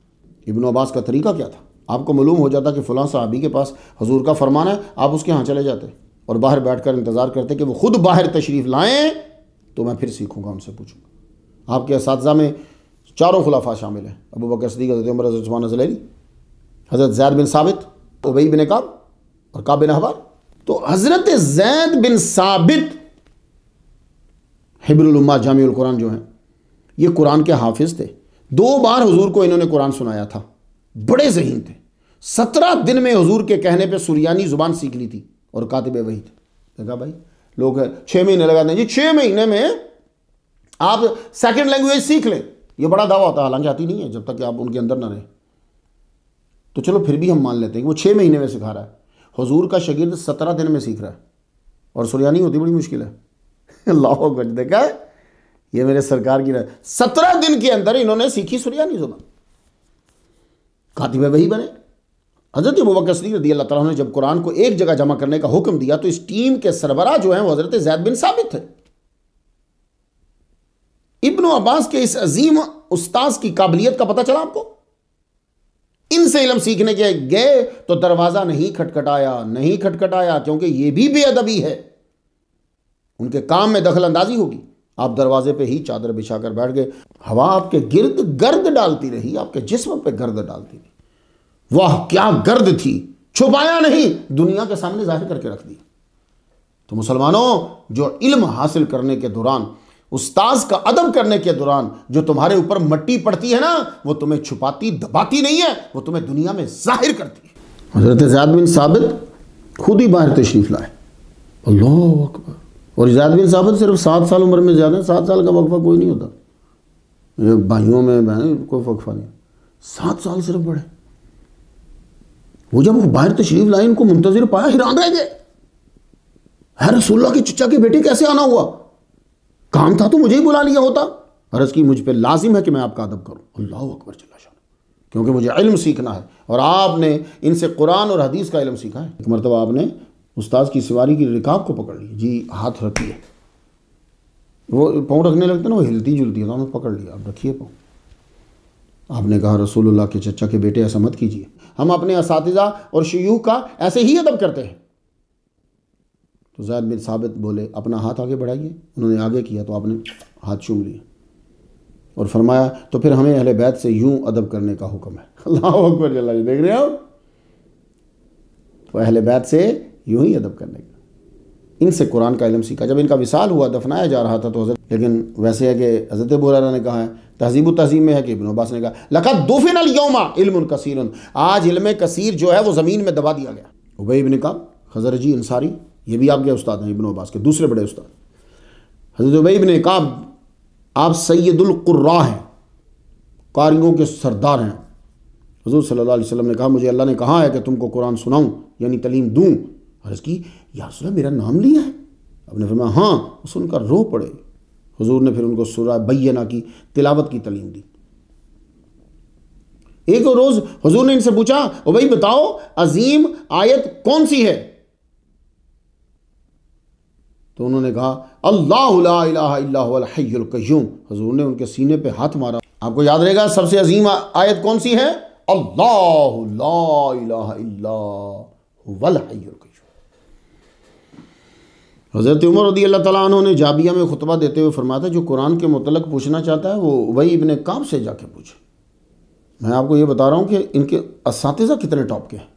Speaker 1: इबन अब्बास का तरीका क्या था आपको मालूम हो जाता कि फलां साहबी के पास हजूर का फरमान है आप उसके यहाँ चले जाते और बाहर बैठ कर इंतज़ार करते कि वो ख़ुद बाहर तशरीफ़ लाएं तो मैं फिर सीखूंगा उनसे पूछूंगा आपके इस में चारों खुलाफा शामिल हैं अबू बकर हज़रत उमर हज़रत उस्मान हज़रत जैद बिन साबित उबई बिन काब और काबिन बिन अहबार तो हज़रत जैद बिन साबित हिब्रुलम्मा जामिल कुरान जो हैं ये कुरान के हाफिज थे दो बार हजूर को इन्होंने कुरान सुनाया था बड़े जहीन थे सत्रह दिन में हजूर के कहने पर सुरियानी ज़ुबान सीख ली थी और कातिब वही थे देखा भाई लोग छः महीने लगाते हैं जी छः महीने में आप सेकेंड लैंग्वेज सीख लें यह बड़ा दावा होता है हालांकि आती नहीं है जब तक कि आप उनके अंदर ना रहें तो चलो फिर भी हम मान लेते हैं कि वो छः महीने में सिखा रहा है हजूर का शगिर्द सत्रह दिन में सीख रहा है और सुरानी होती बड़ी मुश्किल है लाओ कुछ देखा है ये मेरे सरकार की सत्रह दिन के अंदर इन्होंने सीखी सुरिया नहीं सुना कातिब वही बने हज़रत मुबक रदी अल्लाह तला ने जब कुरान को एक जगह जमा करने का हुक्म दिया तो इस टीम के सरबरा जो है वो हज़रत जैद बिन साबित है इब्न अब्बास के इस अजीम उस्ताज की काबिलियत का पता चला आपको इनसे इलम सीखने के गए तो दरवाज़ा नहीं खटखटाया नहीं खटखटाया क्योंकि ये भी बेअदबी है उनके काम में दखल अंदाजी होगी आप दरवाजे पे ही चादर बिछा कर बैठ गए हवा आपके गिर्द गर्द डालती रही आपके जिस्म पे गर्द डालती रही वाह क्या गर्द थी छुपाया नहीं दुनिया के सामने जाहिर करके रख दिया तो मुसलमानों जो इल्म हासिल करने के दौरान उस्ताज का अदब करने के दौरान जो तुम्हारे ऊपर मट्टी पड़ती है ना वो तुम्हें छुपाती दबाती नहीं है वो तुम्हें दुनिया में जाहिर करती है हजरत साबित खुद ही बाहर तशरीफ लाए अल्लाह अकबर और इजाद बिन साबित सिर्फ सात साल उम्र में ज़्यादा सात साल का वक्फा कोई नहीं होता ये भाइयों में बहन कोई वक्फा नहीं सात साल सिर्फ बड़े वो जब वो बाहर तशरीफ लाए उनको मुंतजर पाया हैरान रह गए है रसूल्ला के चचा के बेटे कैसे आना हुआ काम था तो मुझे ही बुला लिया होता और इसकी मुझ पर लाजिम है कि मैं आपका अदब करूँ अल्लाह अकबर चला शाह क्योंकि मुझे इल्म सीखना है और आपने इनसे कुरान और हदीस का इल्म सीखा है एक मरतबा आपने उस्ताद की सवारी की रिकाब को पकड़ ली जी हाथ रखिए वो पाँव रखने लगते ना वो हिलती जुलती है तो हमें पकड़ लिया आप रखिए पाँव आपने कहा रसूलुल्लाह के चचा के बेटे ऐसा मत कीजिए हम अपने इस और शयू का ऐसे ही अदब करते हैं तो जैद बिन साबित बोले अपना हाथ आगे बढ़ाइए उन्होंने आगे किया तो आपने हाथ चूम लिया और फरमाया तो फिर हमें अहले बैत से यूं अदब करने का हुक्म है अल्लाह अकबर देख रहे हो तो अहले बैत से यूं ही अदब करने का इनसे कुरान का इलम सीखा जब इनका विशाल हुआ दफनाया जा रहा था तो हजरत लेकिन वैसे है कि हजरत बुरारा ने कहा है तहजीब तहजीब में है कि इबन अब्बास ने कहा लका दुफिन यौमा इल्म कसीर आज इल्म कसीर जो है वो ज़मीन में दबा दिया गया उबई इबन कहा हजर जी अंसारी ये भी आपके उस्ताद हैं इबन अब्बास के दूसरे बड़े उस्ताद हजरत उबई इबन कहा आप सैदुल्कुर्रा हैं कारियों के सरदार हैं हजूर सल्ला अलैहि ने कहा मुझे अल्लाह ने कहा है कि तुमको कुरान सुनाऊँ यानी तलीम दूँ अर्ज़ की यारसल्ला मेरा नाम लिया है अब ने फरमाया हाँ सुनकर रो पड़े हुजूर ने फिर उनको सुरा बैना की तिलावत की तलीम दी एक और रोज़ हुजूर ने इनसे पूछा ओ भाई बताओ अजीम आयत कौन सी है तो उन्होंने कहा अल्लाह अल्लाहल्लाम हजूर ने उनके सीने पे हाथ मारा आपको याद रहेगा सबसे अजीम आयत कौन सी है अल्लाह हज़रत उमर रदी अल्लाह तला ने जाबिया में खुतबा देते हुए फरमाया जो कुरान के मतलब पूछना चाहता है वो वही इबन काम से जाके पूछे मैं आपको ये बता रहा हूँ कि इनके इस कितने टॉप के हैं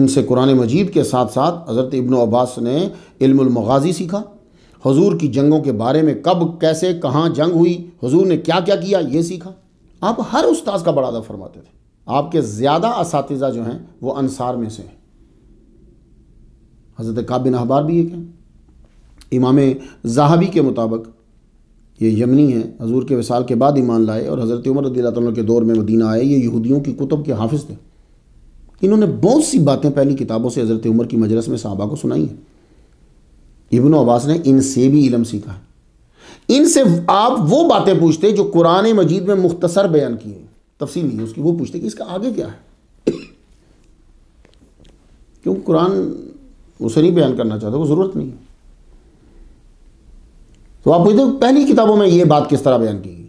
Speaker 1: इनसे कुरान मजीद के साथ साथ हज़रत इब्न अब्बास ने इल्मगाजी सीखा हजूर की जंगों के बारे में कब कैसे कहाँ जंग हुई हजूर ने क्या क्या किया ये सीखा आप हर उस्ताद का बड़ा अदा फरमाते थे आपके ज़्यादा इस जो हैं वो अनसार में से हैं हज़रत काबिन अहबार भी एक हैं इमाम जहाबी के मुताबिक ये यमनी हैं हजूर के विसाल के बाद ईमान लाए और हज़रत उमर रदी के दौर में मदीना आए ये यहूदियों की कुतब के हाफिज थे इन्होंने बहुत सी बातें पहली किताबों से हज़रत उमर की मजरस में साहबा को सुनाई हैं इबन अब्बास ने इनसे भी इलम सीखा है इनसे आप वो बातें पूछते जो कुरान मजीद में मुख्तसर बयान किए तफसील नहीं उसकी वो पूछते कि इसका आगे क्या है क्यों कुरान उसे नहीं बयान करना चाहता वो ज़रूरत नहीं है तो आप पूछते तो पहली किताबों में ये बात किस तरह बयान की गई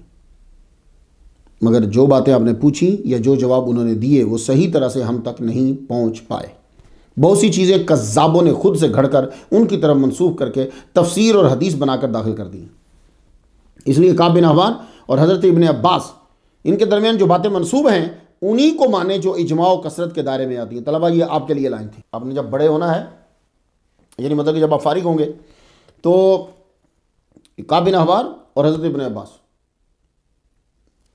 Speaker 1: मगर जो बातें आपने पूछी या जो जवाब उन्होंने दिए वो सही तरह से हम तक नहीं पहुंच पाए बहुत सी चीज़ें कज्जाबों ने खुद से घड़कर उनकी तरफ मनसूख करके तफसीर और हदीस बनाकर दाखिल कर दी इसलिए काबिन अहबान और हज़रत इबन अब्बास इनके दरमियान जो बातें मनसूब हैं उन्हीं को माने जो इजमा कसरत के दायरे में आती हैं तलबा ये आपके लिए लाइन थी आपने जब बड़े होना है यानी मतलब कि जब आप फारिग होंगे तो काबिन अहबार और हज़रत इबन अब्बास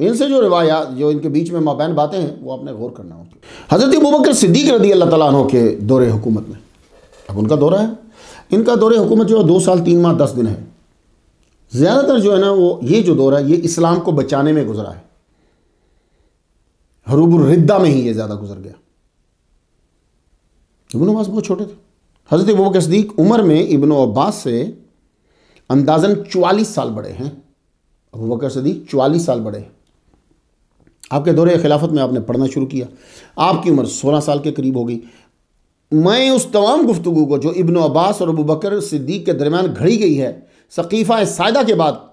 Speaker 1: इनसे जो रिवायात जो इनके बीच में माबैन बातें हैं वो आपने गौर करना होगी हज़रत अबू सिद्दीक रदी अल्लाह तला के दौरे हुकूमत में अब उनका दौरा है इनका दौरे हुकूमत जो है दो साल तीन माह दस दिन है ज़्यादातर जो है ना वो ये जो दौर है ये इस्लाम को बचाने में गुजरा है हरूबुलरिद्दा में ही ये ज़्यादा गुजर गया इबन अब्बास बहुत छोटे थे हज़रत बबक सदीक उम्र में इबन अब्बास से अंदाजन चवालीस साल बड़े हैं अबू बकर सदीक चवालीस साल बड़े हैं आपके दौरे खिलाफत में आपने पढ़ना शुरू किया आपकी उम्र सोलह साल के करीब होगी मैं उस तमाम गुफ्तु को जो इबन अब्बास और अबू बकर सिद्दीक के दरमियान घड़ी गई है सकीफ़ा सायदा के बाद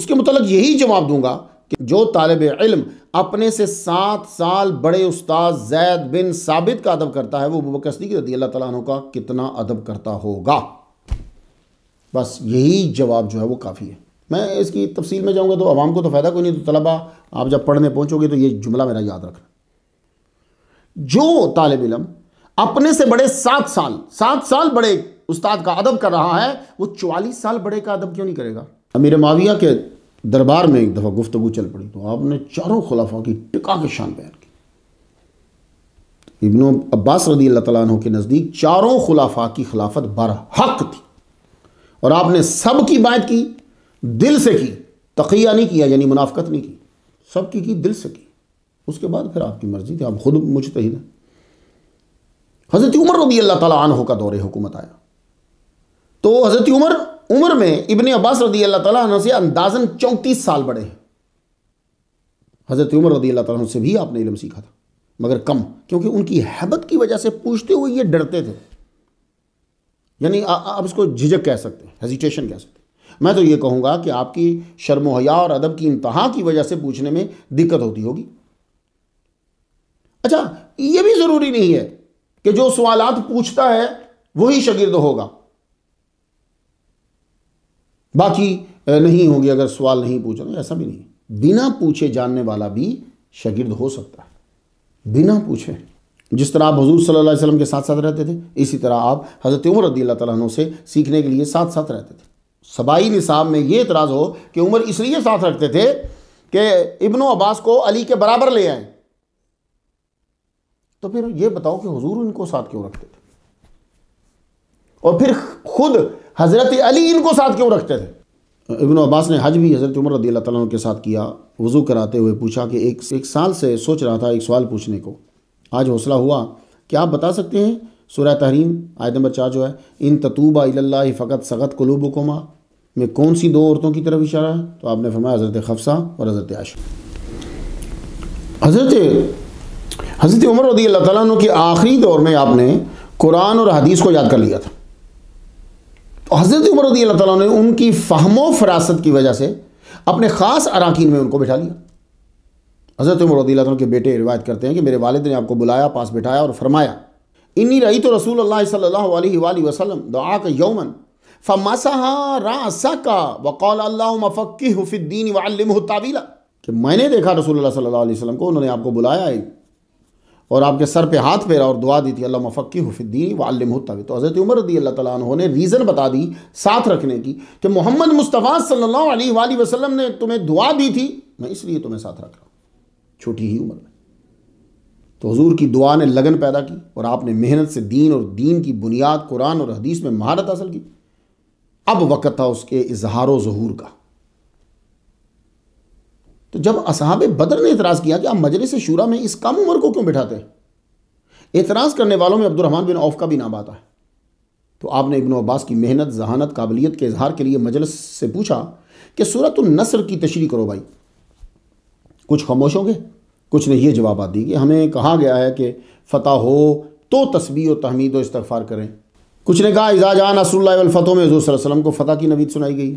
Speaker 1: उसके मतलब यही जवाब दूंगा कि जो तालब इल्म अपने से सात साल बड़े उस्ताद जैद बिन साबित का अदब करता है वो बकस्दी रदी अल्लाह तला का कितना अदब करता होगा बस यही जवाब जो है वो काफ़ी है मैं इसकी तफसील में जाऊँगा तो आवाम को तो फ़ायदा कोई नहीं तो तलबा आप जब पढ़ने पहुँचोगे तो ये जुमला मेरा याद रखना जो तालब इलम अपने से बड़े सात साल सात साल बड़े उस्ताद का अदब कर रहा है वो चवालीस साल बड़े का अदब क्यों नहीं करेगा अमीर माविया के दरबार में एक दफ़ा गुफ्तु चल पड़ी तो आपने चारों खुलाफा की टिका के शान बयान की इबन अब्बास रदी अल्लाह तु के नज़दीक चारों खुलाफा की खिलाफत बर हक थी और आपने सब की बात की दिल से की तकिया नहीं किया यानी मुनाफ्त नहीं की सब की की दिल से की उसके बाद फिर आपकी मर्ज़ी थी आप खुद मुझतहिद हैं हज़रत उमर रदी अल्लाह तला का दौरे हुकूमत आया तो हज़रत उमर उम्र में इबन अब्बास रदी अल्लाह तला से अंदाजन चौंतीस साल बड़े हैं हज़रत उमर रदी अल्लाह तला से भी आपने इलम सीखा था मगर कम क्योंकि उनकी हैबत की वजह से पूछते हुए ये डरते थे यानी आप इसको झिझक कह सकते हैं हेजिटेशन कह सकते मैं तो ये कहूँगा कि आपकी शर्म और अदब की इंतहा की वजह से पूछने में दिक्कत होती होगी अच्छा ये भी ज़रूरी नहीं है कि जो सवालत पूछता है वही शगिर्द होगा बाकी नहीं होगी अगर सवाल नहीं पूछ रहे तो ऐसा भी नहीं बिना पूछे जानने वाला भी शगिर्द हो सकता है बिना पूछे जिस तरह आप हजूर सल्लल्लाहु वसलम के साथ साथ रहते थे इसी तरह आप हज़रत उमर रदी तु से सीखने के लिए साथ साथ रहते थे सबाई निसाब में ये इतराज़ हो कि उमर इसलिए साथ रखते थे कि इब्न अब्बास को अली के बराबर ले आए तो फिर ये बताओ कि हजूर इनको साथ क्यों रखते थे और फिर खुद हज़रत अली इनको साथ क्यों रखते थे इबन अब्बास ने हज भी हज़रत उमर रदील अल्लाह के साथ किया वज़ू कराते हुए पूछा कि एक एक साल से सोच रहा था एक सवाल पूछने को आज हौसला हुआ क्या आप बता सकते हैं सरा तहरीन आयत नंबर चार जो है इन ततूबा इल्ला फ़कत सगत कोमा में कौन सी दो औरतों की तरफ इशारा है तो आपने फरमाया हज़रत खफसा और हज़रत आश हज़रत हज़रत उमर रदी अल्लाह के आखिरी दौर में आपने कुरान और हदीस को याद कर लिया था हज़रत उमर रदी अल्लाह ताली ने उनकी फ़हमो फरासत की वजह से अपने ख़ास अरकान में उनको बैठा लिया हज़रत उमर रदी अल्लाह के बेटे रिवायत करते हैं कि मेरे वालिद ने आपको बुलाया पास बिठाया और फरमाया इन्नी रही तो रसूल अल्लाह सल्ला वसलम दुआ का यौमन फमासा रासा का वकौल मफ़क्की हफ़ीद्दीन वालम तावीला कि मैंने देखा रसूल सल्लल्लाहु अलैहि वसल्लम को उन्होंने आपको बुलाया और आपके सर पे हाथ फेरा और दुआ दी थी अल्लाह मफ़क्की हुफिद्दीन वालम हुतावी तो हज़रत उमर रदी अल्लाह तला ने रीज़न बता दी साथ रखने की कि मोहम्मद मुस्तफ़ा सल्लल्लाहु अलैहि वसल्लम ने तुम्हें दुआ दी थी मैं इसलिए तुम्हें साथ रख रहा हूँ छोटी ही उम्र में तो हजूर की दुआ ने लगन पैदा की और आपने मेहनत से दीन और दीन की बुनियाद कुरान और हदीस में महारत हासिल की अब वक्त था उसके इजहार ज़हूर का तो जब असहाब बदर ने इतराज़ किया कि आप मजलिस शूरा में इस कम उम्र को क्यों बिठाते एतराज़ करने वालों में अब्दुलरहमान बिन औफ का भी नाम आता है तो आपने इबन अब्बास की मेहनत जहानत काबिलियत के इजहार के लिए मजलिस से पूछा कि सूरत नसर की तशरी करो भाई कुछ खामोश होंगे कुछ ने यह जवाब दी कि हमें कहा गया है कि फतह हो तो तस्वीर व तहमीद और इस्तफ़ार करें कुछ ने कहा इजाजान असल्ला फ़तह में हजूर वसलम को फ़तह की नवीद सुनाई गई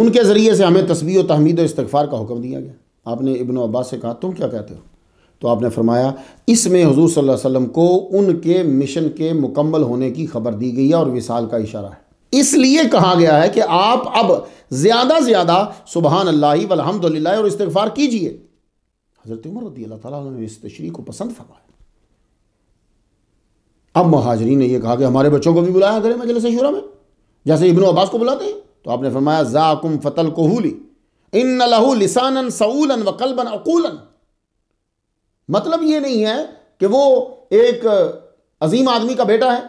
Speaker 1: उनके ज़रिए से हमें तस्वीर व तहमीद और इस्तफ़ार का हुक्म दिया गया आपने इबन अब्बास से कहा तुम क्या कहते हो तो आपने फरमाया इसमें हजूर सल्लल्लाहु अलैहि वसल्लम को उनके मिशन के मुकम्मल होने की खबर दी गई है और विशाल का इशारा है इसलिए कहा गया है कि आप अब ज़्यादा ज़्यादा सुबहान अल्लाह वलहमदिल्ला और इस्तफ़ार कीजिए हज़रत उमर रदी अल्लाह ने इस तशरी को पसंद फरमाया अब महाजरी ने यह कहा कि हमारे बच्चों को भी बुलाया करें मजलिस शुरा में जैसे इबन अब्बास को बुलाते हैं तो आपने फरमाया ज़ाकुम फ़तल कोहूली इन लहू लिसानन सऊलन व कलबन अकूलन मतलब ये नहीं है कि वो एक अजीम आदमी का बेटा है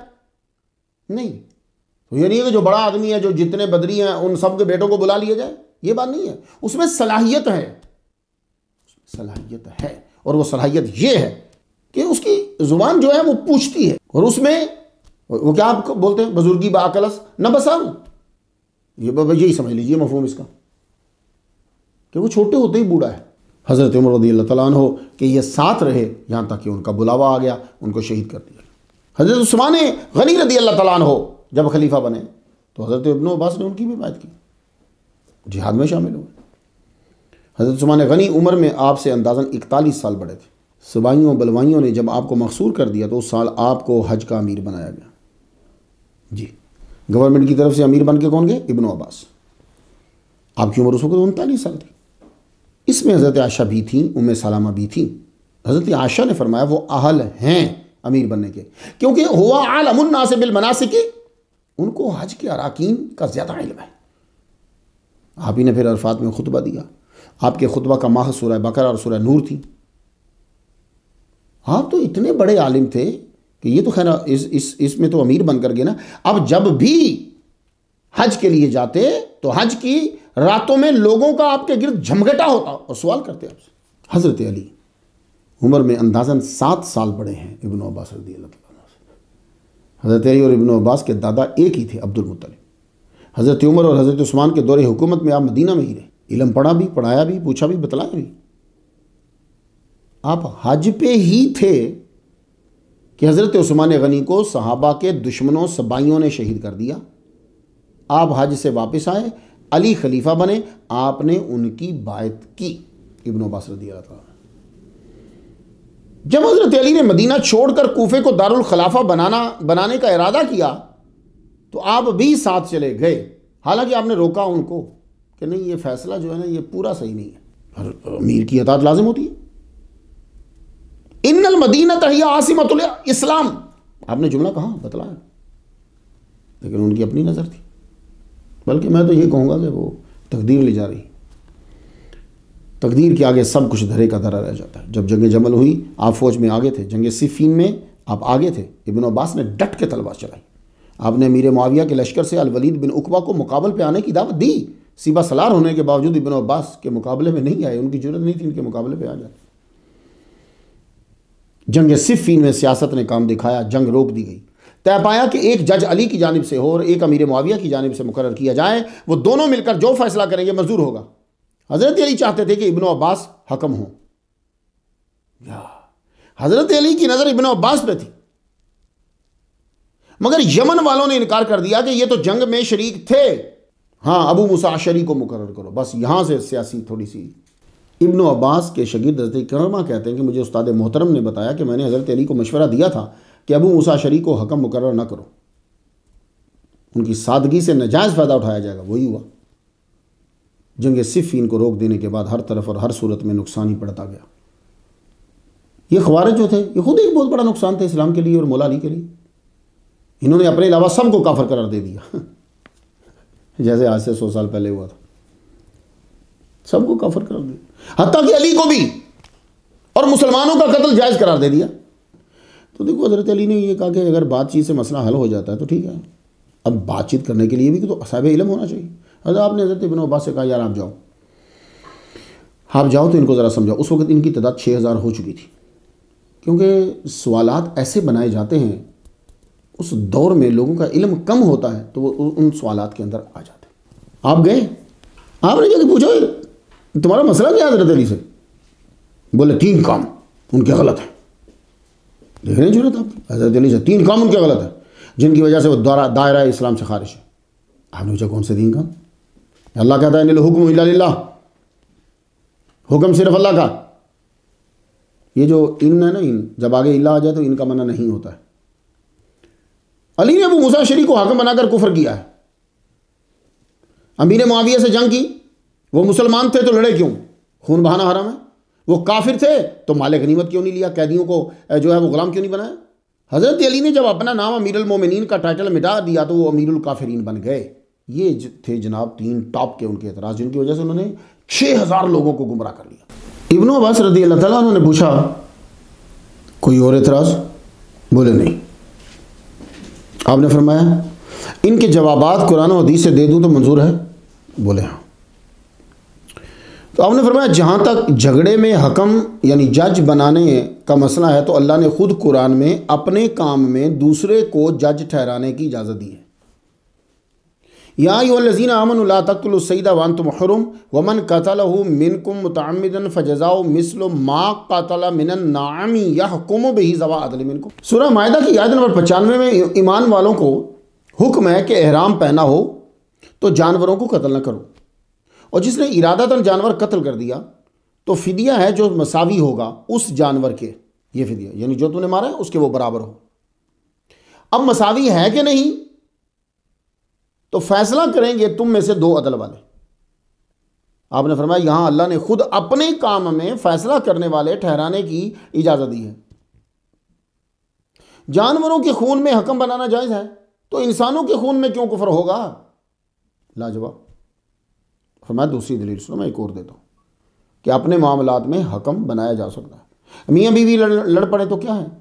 Speaker 1: नहीं तो ये नहीं है कि जो बड़ा आदमी है जो जितने बदरी हैं उन सब के बेटों को बुला लिया जाए ये बात नहीं है उसमें सलाहियत है सलाहियत है और वो सलाहियत ये है कि उसकी ज़ुबान जो है वो पूछती है और उसमें वो क्या आप बोलते हैं बुजुर्गी बाकलस न बसाऊ ये बाबा यही समझ लीजिए मफहम इसका कि वो छोटे होते ही बूढ़ा है हज़रत उमर रदी अल्लाह तला हो कि ये साथ रहे यहाँ तक कि उनका बुलावा आ गया उनको शहीद कर दिया हज़रत उस्मान गनी रदी अल्लाह तला हो जब खलीफा बने तो हज़रत इबन अब्बास ने उनकी भी बात की जिहाद में शामिल हुए हज़रत उस्मान गनी उम्र में आपसे अंदाज़न इकतालीस साल बड़े थे सबाइयों बलवाइयों ने जब आपको मकसूर कर दिया तो उस साल आपको हज का अमीर बनाया गया जी गवर्नमेंट की तरफ से अमीर बन के कौन गए इबन अब्बास आपकी उम्र उस वक्त तो उनतालीस साल थी इसमें हज़रत आशा भी थी उम सलामा भी थी हज़रत आशा ने फरमाया वो अहल हैं अमीर बनने के क्योंकि हुआ अमुन्ना से बिलमनासिकी उनको हज के अरकान का ज़्यादा इल्म है आप ही ने फिर अरफात में खुतबा दिया आपके खुतबा का माह सूरह बकर और सूरह नूर थी आप तो इतने बड़े आलिम थे कि ये तो खैर इस इस इसमें तो अमीर बन कर गए ना अब जब भी हज के लिए जाते तो हज की रातों में लोगों का आपके गिरद झमघटा होता और सवाल करते आपसे हज़रत अली उम्र में अंदाजन सात साल बड़े हैं इबन अब्बास हज़रत अली और इबन अब्बास के दादा एक ही थे अब्दुल मुतलिब हज़रत उमर और हज़रत उस्मान के दौरे हुकूमत में आप मदीना में ही रहे इलम पढ़ा भी पढ़ाया भी पूछा भी बतलाया भी आप हज पे ही थे कि हज़रत उस्मान गनी को सहाबा के दुश्मनों सबाइयों ने शहीद कर दिया आप हज से वापस आए अली खलीफा बने आपने उनकी बायत की इबन अब्बास था जब हज़रत अली ने मदीना छोड़कर कोफे को दारुल खलाफा बनाना बनाने का इरादा किया तो आप भी साथ चले गए हालांकि आपने रोका उनको कि नहीं ये फैसला जो है ना ये पूरा सही नहीं है अमीर की अतात लाजिम होती है इन मदीना तहिया आसिमत इस्लाम आपने जुमला कहा बतलाया लेकिन उनकी अपनी नज़र थी बल्कि मैं तो ये कहूंगा कि वो तकदीर ले जा रही तकदीर के आगे सब कुछ धरे का धरा रह जाता है जब जंग जमल हुई आप फौज में आगे थे जंग सिफीन में आप आगे थे इबन अब्बास ने डट के तलवार चलाई आपने मीर माविया के लश्कर से अलवलीद बिन उकबा को मुकाबल पर आने की दावत दी सिबा सलार होने के बावजूद इबन अब्बास के मुकाबले में नहीं आए उनकी जरूरत नहीं थी इनके मुकाबले पर आ जाए जंग सिर्फ में सियासत ने काम दिखाया जंग रोक दी गई तय पाया कि एक जज अली की जानब से हो और एक अमीर मुआविया की जानब से मुकर किया जाए वो दोनों मिलकर जो फैसला करेंगे मंजूर होगा हज़रत अली चाहते थे कि इबन अब्बास हकम हो हज़रत अली की नज़र इबन अब्बास पर थी मगर यमन वालों ने इनकार कर दिया कि यह तो जंग में शरीक थे हाँ अबू मुसाशरी को मुकर करो बस यहां से सियासी थोड़ी सी इब्न अब्बास के शगीद हजरत करमा कहते हैं कि मुझे उस्ताद मोहतरम ने बताया कि मैंने हज़रत अली को मशवरा दिया था कि अबू मूसा शरी को हकम मुकर न करो उनकी सादगी से नजायज़ फ़ायदा उठाया जाएगा वही हुआ जंग सिफ़ीन को रोक देने के बाद हर तरफ और हर सूरत में नुकसान ही पड़ता गया ये खवारज जो थे ये खुद एक बहुत बड़ा नुकसान थे इस्लाम के लिए और मौला अली के लिए इन्होंने अपने अलावा सबको काफर करार दे दिया जैसे आज से सौ साल पहले हुआ था सबको काफर कर दिया हती कि अली को भी और मुसलमानों का कत्ल जायज़ करार दे दिया तो देखो हज़रत अली ने ये कहा कि अगर बातचीत से मसला हल हो जाता है तो ठीक है अब बातचीत करने के लिए भी तो असाब इलम होना चाहिए हजरत आपने हज़रत बिन अब्बास से कहा यार आप जाओ आप जाओ तो इनको ज़रा समझाओ उस वक्त इनकी तादाद छः हज़ार हो चुकी थी क्योंकि सवालत ऐसे बनाए जाते हैं उस दौर में लोगों का इलम कम होता है तो वो उन सवालत के अंदर आ जाते हैं आप गए आपने जाके पूछा तुम्हारा मसला क्या हजरत अली से बोले तीन काम उनके गलत है देख रहे जरूरत आप हजरत अली से तीन काम उनके गलत है जिनकी वजह से वो दायरा दायरा इस्लाम से खारिश है आपने पूछा कौन से तीन काम अल्लाह कहता है हुक्म हुक्म सिर्फ अल्लाह का ये जो इन है ना इन जब आगे इला आ जाए तो इनका मना नहीं होता है अली ने अबू मूसा शरी को हाकम बनाकर कुफर किया है अमीर माविया से जंग की वो मुसलमान थे तो लड़े क्यों खून बहाना हराम है वो काफिर थे तो माले गनीमत क्यों नहीं लिया कैदियों को जो है वो गुलाम क्यों नहीं बनाया हज़रत अली ने जब अपना नाम अमीर मोमिनीन का टाइटल मिटा दिया तो वो अमीर काफिरीन बन गए ये थे जनाब तीन टॉप के उनके एतराज़ जिनकी वजह से उन्होंने छः हज़ार लोगों को गुमराह कर लिया इबन अब्बास रदी अल्लाह तला ने पूछा कोई और एतराज़ बोले नहीं आपने फरमाया इनके जवाब कुरान हदीस से दे दूँ तो मंजूर है बोले हाँ तो आपने फरमाया जहाँ तक झगड़े में हकम यानी जज बनाने का मसला है तो अल्लाह ने खुद कुरान में अपने काम में दूसरे को जज ठहराने की इजाज़त दी है या यजीन अमन तकतलसैदा तो तुमहरम वमन कतल कुम मतमदन फ़जाओ मिसल मा कतल मिनन नामी या कुम बही जवा अदल को सुरह माहा की याद नंबर पचानवे में ईमान वालों को हुक्म है कि अहराम पहना हो तो जानवरों को कतल न करो और जिसने इरादातन जानवर कत्ल कर दिया तो फिदिया है जो मसावी होगा उस जानवर के ये फिदिया यानी जो तूने मारा है उसके वो बराबर हो अब मसावी है कि नहीं तो फैसला करेंगे तुम में से दो अदल वाले आपने फरमाया यहां अल्लाह ने खुद अपने काम में फैसला करने वाले ठहराने की इजाज़त दी है जानवरों के खून में हकम बनाना जायज़ है तो इंसानों के खून में क्यों कुफर होगा लाजवाब फिर मैं दूसरी दलील सुनो मैं एक और देता हूँ कि अपने मामला में हकम बनाया जा सकता है मियाँ बीवी लड़ लड़ पड़े तो क्या है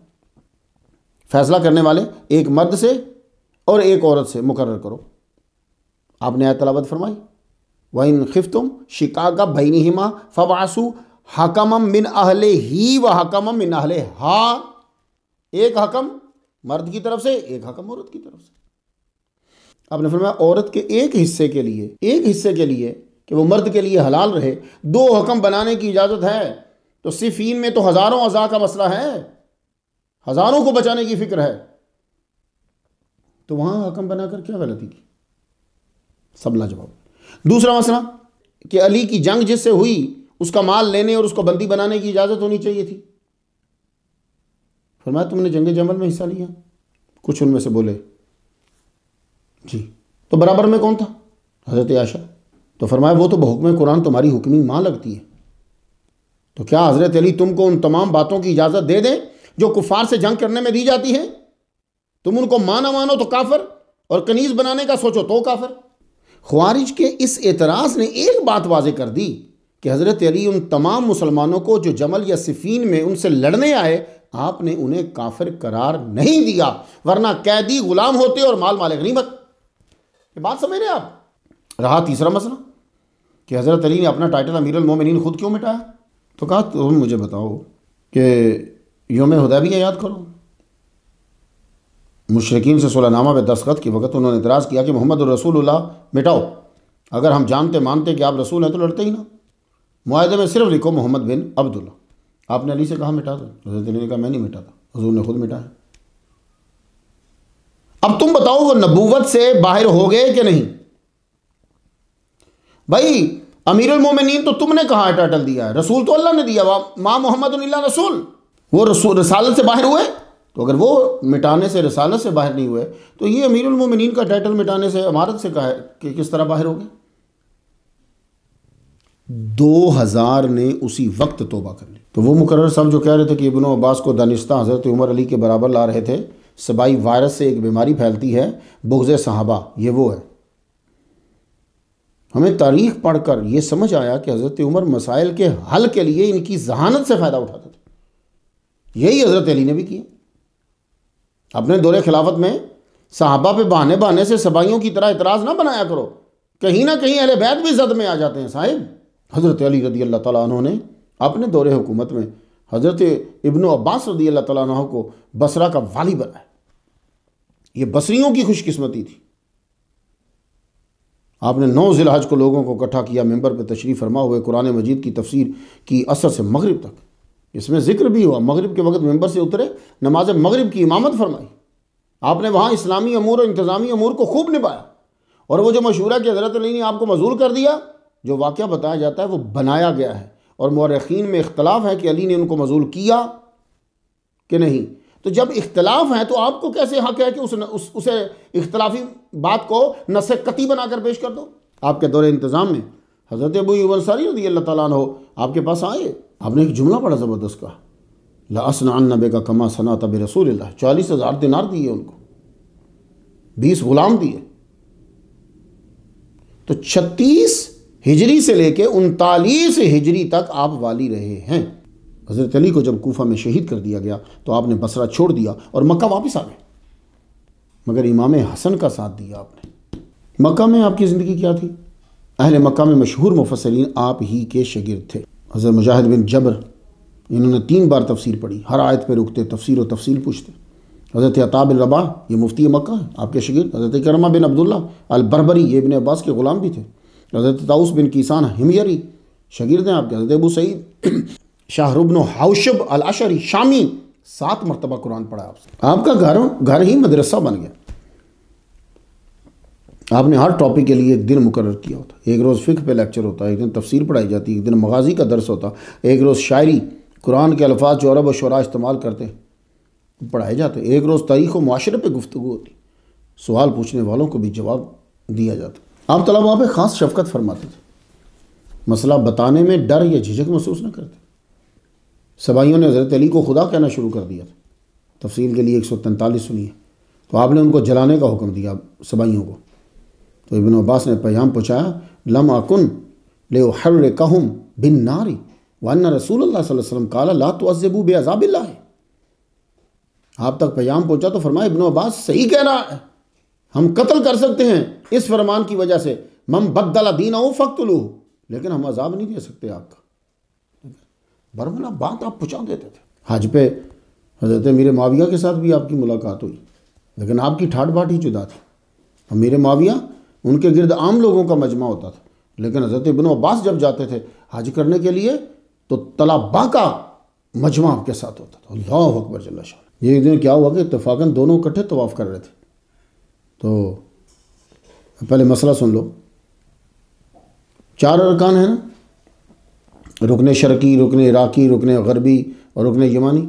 Speaker 1: फैसला करने वाले एक मर्द से और एक औरत से मुकर करो आपने आय तलावत फरमाई वहीन खिफ तुम शिका का बहनी हिमा फवासु हकम बिन अहले ही व हकम बिन अहले हा एक हकम मर्द की तरफ से एक हकम औरत की तरफ से आपने फरमाया औरत के एक हिस्से के लिए एक हिस्से के लिए कि वो मर्द के लिए हलाल रहे दो हकम बनाने की इजाज़त है तो सिफीन में तो हज़ारों अज़ा का मसला है हज़ारों को बचाने की फ़िक्र है तो वहाँ हकम बनाकर क्या गलती की सबला जवाब दूसरा मसला कि अली की जंग जिससे हुई उसका माल लेने और उसको बंदी बनाने की इजाज़त होनी चाहिए थी फरमाया तुमने जंग जमल में हिस्सा लिया कुछ उनमें से बोले जी तो बराबर में कौन था हज़रत आशा तो फरमाया वो तो बहुकम कुरान तुम्हारी हुक्मी माँ लगती है तो क्या हज़रत अली तुमको उन तमाम बातों की इजाज़त दे दें जो कुफार से जंग करने में दी जाती है तुम उनको माना मानो तो काफर और कनीज़ बनाने का सोचो तो काफर ख्वारिज के इस एतराज़ ने एक बात वाजे कर दी कि हज़रत अली उन तमाम मुसलमानों को जो जमल या सिफीन में उनसे लड़ने आए आपने उन्हें काफिर करार नहीं दिया वरना कैदी गुलाम होते और माल मालिक नहीं बत ये बात समझ रहे आप रहा तीसरा मसला कि हज़रत अली ने अपना टाइटल अमीर अमीरमिन ख़ुद क्यों मिटाया तो कहा तुम मुझे बताओ कि योम हदैबिया याद करो मुशरकिन से सोलानामा में दस्तखत के वक्त उन्होंने इतराज़ किया कि मोहम्मद रसूलुल्लाह मिटाओ अगर हम जानते मानते कि आप रसूल हैं तो लड़ते ही ना माहे में सिर्फ लिखो मोहम्मद बिन अब्दुल्ला आपने अली से कहा मिटा दो हजरत अली ने कहा मैं नहीं मिटाता हजूर ने खुद मिटाया अब तुम बताओ वो नबूवत से बाहर हो गए कि नहीं भाई अमीर उमोमिन तो तुमने कहाँ है टाइटल दिया है रसूल तो अल्लाह ने दिया वाह माँ मोहम्मद रसूल वो रसूल रसालत से बाहर हुए तो अगर वो मिटाने से रसालत से बाहर नहीं हुए तो ये अमीर उमोमिन का टाइटल मिटाने से अमारत से कहा कि किस तरह बाहर हो गए दो हज़ार ने उसी वक्त तोबा कर ली तो वो मुकर साहब जो कह रहे थे कि इबन अब्बास को दानिश्ता हज़रत उमर अली के बराबर ला रहे थे सबाई वायरस से एक बीमारी फैलती है बुगज़ साहबा ये वो है हमें तारीख पढ़कर यह समझ आया कि हज़रत उमर मसाइल के हल के लिए इनकी जहानत से फ़ायदा उठाते थे यही हज़रत अली ने भी किया अपने दौरे खिलाफत में साहबा पे बहाने बहाने से सबाइयों की तरह इतराज़ ना बनाया करो कहीं ना कहीं अरे बैत भी जद में आ जाते हैं साहिब हज़रत अली रदी अल्लाह तु ने अपने दौरे हुकूमत में हज़रत इबन अब्बास रदी अल्लाह तु को बसरा का वाली बनाया ये बसरियों की खुशकस्मती थी आपने नौ जिलाज को लोगों को इकट्ठा किया मेंबर पर तशरीफ़ फरमा हुए कुरान मजीद की तफसीर की असर से मगरब तक इसमें ज़िक्र भी हुआ मगरब के वक्त मेंबर से उतरे नमाज मगरब की इमामत फरमाई आपने वहाँ इस्लामी अमूर और इंतज़ामी अमूर को खूब निभाया और वो जो है कि हज़रत अली ने आपको मजूर कर दिया जो वाक़ बताया जाता है वो बनाया गया है और मौरखीन में इख्तलाफ है कि अली ने उनको मजूल किया कि नहीं तो जब इख्तलाफ है तो आपको कैसे हक है कि उस, उस उसे इख्तलाफी बात को नसकती बनाकर पेश कर दो आपके दौरे इंतज़ाम में हज़रत अबू रदी अल्लाह हो आपके पास आए आपने एक जुमला पड़ा ज़बरदस्त कहा लासनाबे का कमा सना तब रसूल चालीस हज़ार दिनार दिए उनको बीस गुलाम दिए तो छत्तीस हिजरी से लेके उनतालीस हिजरी तक आप वाली रहे हैं हज़रत अली को जब कोफा में शहीद कर दिया गया तो आपने बसरा छोड़ दिया और मक्का वापस आ गए मगर इमाम हसन का साथ दिया आपने मक्का में आपकी ज़िंदगी क्या थी अहल मक्का में मशहूर मुफसरीन आप ही के शगिर थे हज़रत मुजाहिद बिन जबर इन्होंने तीन बार तफसीर पढ़ी हर आयत पर रुकते तफसीर और तफसील पूछते हज़रत अता बिन रबा ये मुफ्ती मक्का है आपके शगिर हज़रत करमा बिन अब्दुल्ला अल बरबरी ये बिन अब्बास के ग़ुलाम भी थे हज़रत ताउस बिन किसान हिमयरी शगिरद हैं आपके हज़रत अबू सईद शाहरुबन हाउशब अल अशरी शामी सात मरतबा कुरान पढ़ा आपसे आपका घर घर ही मदरसा बन गया आपने हर टॉपिक के लिए एक दिन मुकर किया होता एक रोज़ फ़िक्र पे लेक्चर होता एक दिन तफसीर पढ़ाई जाती एक दिन मगाजी का दर्स होता एक रोज़ शायरी कुरान के अल्फाज जो अरब शरा इस्तेमाल करते पढ़ाए जाते एक रोज़ तारीख़ व माशरे पर गुफ्तु होती सवाल पूछने वालों को भी जवाब दिया जाता आप तलाबा पर ख़ास शफकत फरमाते थे मसला बताने में डर या झिझक महसूस न करते सबाइयों ने हज़रत अली को खुदा कहना शुरू कर दिया था तफसील के लिए एक सौ तैंतालीस सुनिए तो आपने उनको जलाने का हुक्म दिया सबाइयों को तो इबन अब्बास ने पैगाम पहुँचाया लम आकुन ले हर कहुम बिन नारी वाना रसूल वसम काला ला तो अजबू बेअाबिल्ला है आप तक पैगाम पहुँचा तो फरमाए इबन अब्बास सही कह रहा है हम कत्ल कर सकते हैं इस फरमान की वजह से मम बदला दीना हो फ़क्तलू लेकिन हम अजाब नहीं दे सकते आपका बरमला बात तो आप पूछा देते थे हज पे हजरत मेरे माविया के साथ भी आपकी मुलाकात हुई लेकिन आपकी ठाट बाट ही जुदा थी और मेरे माविया उनके गिरद आम लोगों का मजमा होता था लेकिन हजरत इबन अब्बास जब जाते थे हज करने के लिए तो तलाबा का मजमा आपके साथ होता था अल्लाह अकबर जल्ला ये एक दिन क्या हुआ कि इतफाक़न दोनों इकट्ठे तवाफ़ कर रहे थे तो पहले मसला सुन लो चार अरकान है ना रुकन शर्की रुकन इराक़ी रुकन गरबी और रुकन यमानी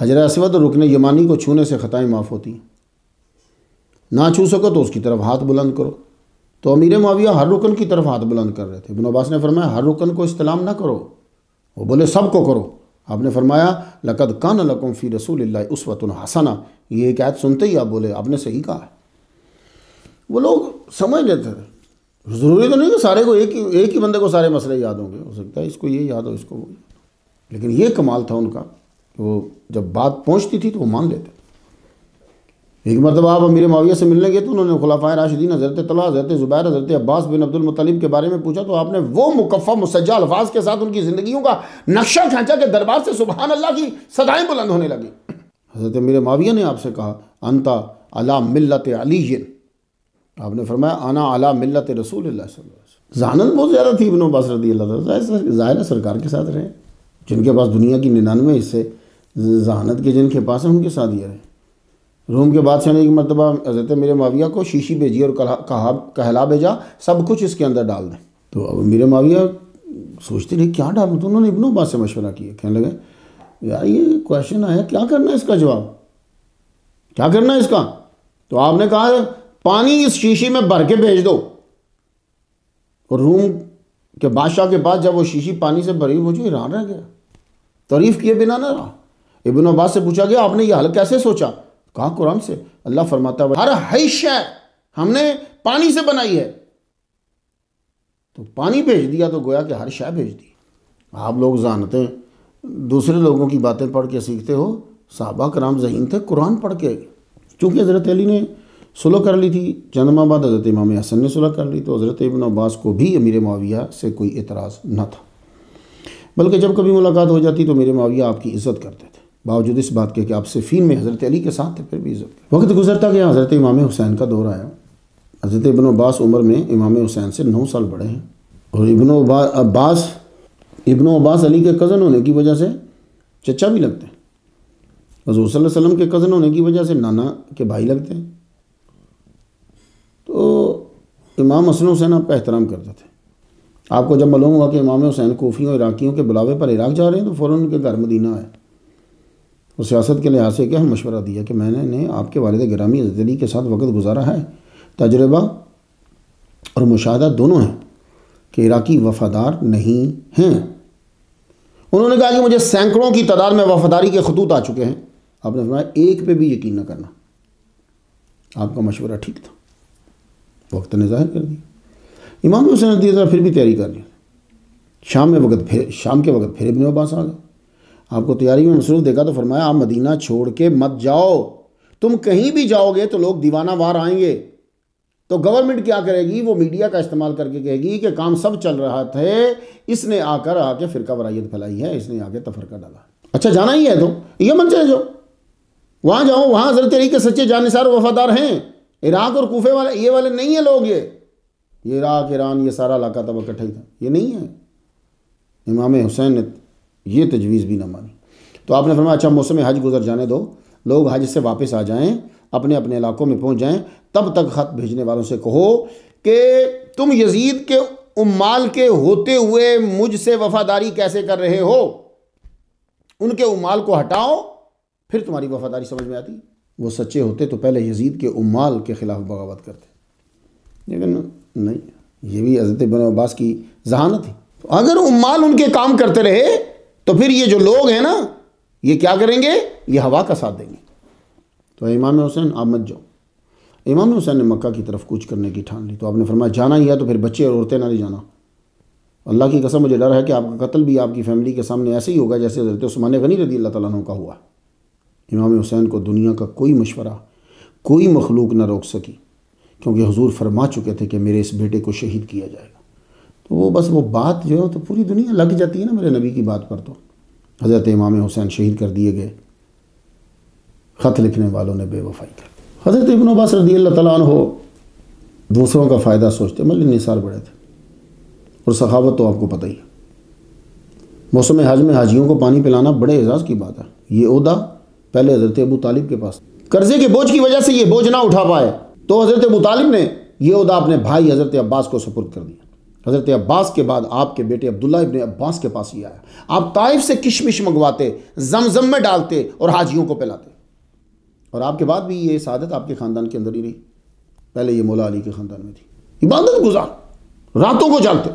Speaker 1: हजरा असवद और रुकन यमानी को छूने से ख़ताएँ माफ़ होती हैं ना छू सको तो उसकी तरफ हाथ बुलंद करो तो अमीर माविया हर रुकन की तरफ हाथ बुलंद कर रहे थे इबन अब्बास ने फरमाया हर रुकन को इस्तेलाम ना करो वो बोले सब को करो आपने फरमाया लकद कान लकुम फ़ी रसूल उसवतन हसना ये एक आयत सुनते ही आप बोले आपने सही कहा वो लोग समझ लेते थे ज़रूरी तो नहीं कि सारे को एक ही एक ही बंदे को सारे मसले याद होंगे हो सकता है इसको ये याद हो इसको वो लेकिन ये कमाल था उनका कि वो जब बात पहुंचती थी तो वो मान लेते एक मरतबा आप अमीर माविया से मिलने गए तो उन्होंने खुलाफा राशिदीन हज़रत तला हज़रत ज़ुबैर हज़रत अब्बास बिन अब्दुलमतलब के बारे में पूछा तो आपने वो मुकफ़ा मुसजा अल्फाज के साथ उनकी ज़िंदगी का नक्शा खींचा के दरबार से सुबहान अल्लाह की सदाएँ बुलंद होने लगी हज़रत अमीर माविया ने आपसे कहा अंता अला मिलत अलीन आपने फरमाया आना आला मिलत रसूल जानत बहुत ज़्यादा थी इबन अब्बास रदी अल्लाह ज़ाहिर सरकार के साथ रहे जिनके पास दुनिया की निन्यानवे हिस्से जहानत के जिनके पास हैं उनके साथ ये रहे रूम के बादशाह ने एक मरतबा हजरत मेरे माविया को शीशी भेजी और कहा कहला भेजा सब कुछ इसके अंदर डाल दें तो अब मेरे माविया सोचते रहे क्या डालूँ तो उन्होंने इबन अब्बास से मशवरा किया कहने लगे यार ये क्वेश्चन आया क्या करना है इसका जवाब क्या करना है इसका तो आपने कहा पानी इस शीशी में भर के भेज दो और रूम के बादशाह के पास जब वो शीशी पानी से भरी मुझे हैरान रह गया तारीफ़ किए बिना ना रहा इबन अब्बास से पूछा गया आपने यह हल कैसे सोचा कहा कुरान से अल्लाह फरमाता है हर हई शय हमने पानी से बनाई है तो पानी भेज दिया तो गोया कि हर शय भेज दी आप लोग जानते दूसरे लोगों की बातें पढ़ के सीखते हो साहबा कराम जहीन थे कुरान पढ़ के चूँकि हजरत अली ने सुलह कर ली थी चंद बाद हज़रत इमाम हसन ने सुलह कर ली तो हज़रत इबन अब्बास को भी अमीर माविया से कोई एतराज़ न था बल्कि जब कभी मुलाकात हो जाती तो मेरे माविया आपकी इज़्ज़त करते थे बावजूद इस बात के कि आप सिफीन में हज़रत अली के साथ थे फिर भी इज़्ज़त वक्त गुजरता गया हज़रत इमाम हुसैन का दौर आया हज़रत इबन अब्बास उम्र में इमाम हुसैन से नौ साल बड़े हैं और इबन अब्बास इबन अब्बास अली के कज़न होने की वजह से चचा भी लगते हैं हजूर वसल्लम के कज़न होने की वजह से नाना के भाई लगते हैं इमाम हसन हुसैन आपका एहतराम करते थे आपको जब मालूम हुआ कि इमाम हुसैन कोफियों इराक़ियों के बुलावे पर इराक़ जा रहे हैं तो फ़ौर उनके घर मदीना है और सियासत के लिहाज से क्या मशवरा दिया कि मैंने ने आपके वालद ग्रामी अजदली के साथ वक्त गुजारा है तजर्बा और मुशाह दोनों हैं कि इराक़ी वफादार नहीं हैं उन्होंने कहा कि मुझे सैकड़ों की तादाद में वफादारी के खतूत आ चुके हैं आपने सुना एक पे भी यकीन न करना आपका मशवरा ठीक था वक्त ने जाहिर कर दिया इमाम हुसैन रदी अल्लाह फिर भी तैयारी कर ली शाम में वक्त फिर शाम के वक्त फिर इबन अब्बास आ गए आपको तैयारी में मसरूफ देखा तो फरमाया आप मदीना छोड़ के मत जाओ तुम कहीं भी जाओगे तो लोग दीवाना वार आएंगे तो गवर्नमेंट क्या करेगी वो मीडिया का इस्तेमाल करके कहेगी कि काम सब चल रहा था इसने आकर आके फिर वरायत फैलाई है इसने आके तफरका डाला अच्छा जाना ही है तो ये मन चले जाओ वहां जाओ वहां हजरत तरीके के सच्चे जानसार वफादार हैं इराक और कोफे वाले ये वाले नहीं है लोग ये ये इराक ईरान ये सारा इलाका तब इकट्ठा ही था ये नहीं है इमाम हुसैन ने ये तजवीज़ भी ना मानी तो आपने फरमाया अच्छा मौसम हज गुजर जाने दो लोग हज से वापस आ जाएं अपने अपने इलाकों में पहुंच जाएं तब तक ख़त भेजने वालों से कहो कि तुम यजीद के उमाल के होते हुए मुझसे वफादारी कैसे कर रहे हो उनके उमाल को हटाओ फिर तुम्हारी वफादारी समझ में आती है वो सच्चे होते तो पहले यजीद के उमाल के ख़िलाफ़ बगावत करते लेकिन नहीं ये भी हज़रत बन अब्बास की जहानत है तो अगर उमाल उनके काम करते रहे तो फिर ये जो लोग हैं ना ये क्या करेंगे ये हवा का साथ देंगे तो इमाम हुसैन आप मत जाओ इमाम हुसैन ने मक्का की तरफ कूच करने की ठान ली तो आपने फरमाया जाना ही है तो फिर बच्चे और औरतें ना ही जाना अल्लाह की कसम मुझे डर है कि आपका कत्ल भी आपकी फैमिली के सामने ऐसे ही होगा जैसे हजरत उस्मान गनी रदी अल्लाह तुका का हुआ इमाम हुसैन को दुनिया का कोई मशवरा कोई मखलूक ना रोक सकी क्योंकि हजूर फरमा चुके थे कि मेरे इस बेटे को शहीद किया जाएगा तो वो बस वो बात जो है तो पूरी दुनिया लग जाती है ना मेरे नबी की बात पर तो हज़रत इमाम हुसैन शहीद कर दिए गए ख़त लिखने वालों ने बेवफाई कर हज़रत इबन अब्बास रदी अल्लाह तला हो दूसरों का फ़ायदा सोचते मतलब निसार बड़े थे और सखावत तो आपको पता ही है मौसम हज में हाजियों को पानी पिलाना बड़े एजाज़ की बात है ये उदा पहले हज़रत अबू तालिब के पास कर्जे के बोझ की वजह से ये बोझ ना उठा पाए तो हज़रत अबू तालिब ने ये उदा अपने भाई हज़रत अब्बास को सपुर कर दिया हज़रत अब्बास के बाद आपके बेटे अब्दुल्ला इबन अब्बास के पास ही आया आप ताइफ से किशमिश मंगवाते जमजम में डालते और हाजियों को पिलाते और आपके बाद भी ये सादत आपके ख़ानदान के अंदर ही रही पहले ये मौला अली के ख़ानदान में थी इबादत गुजार रातों को जागते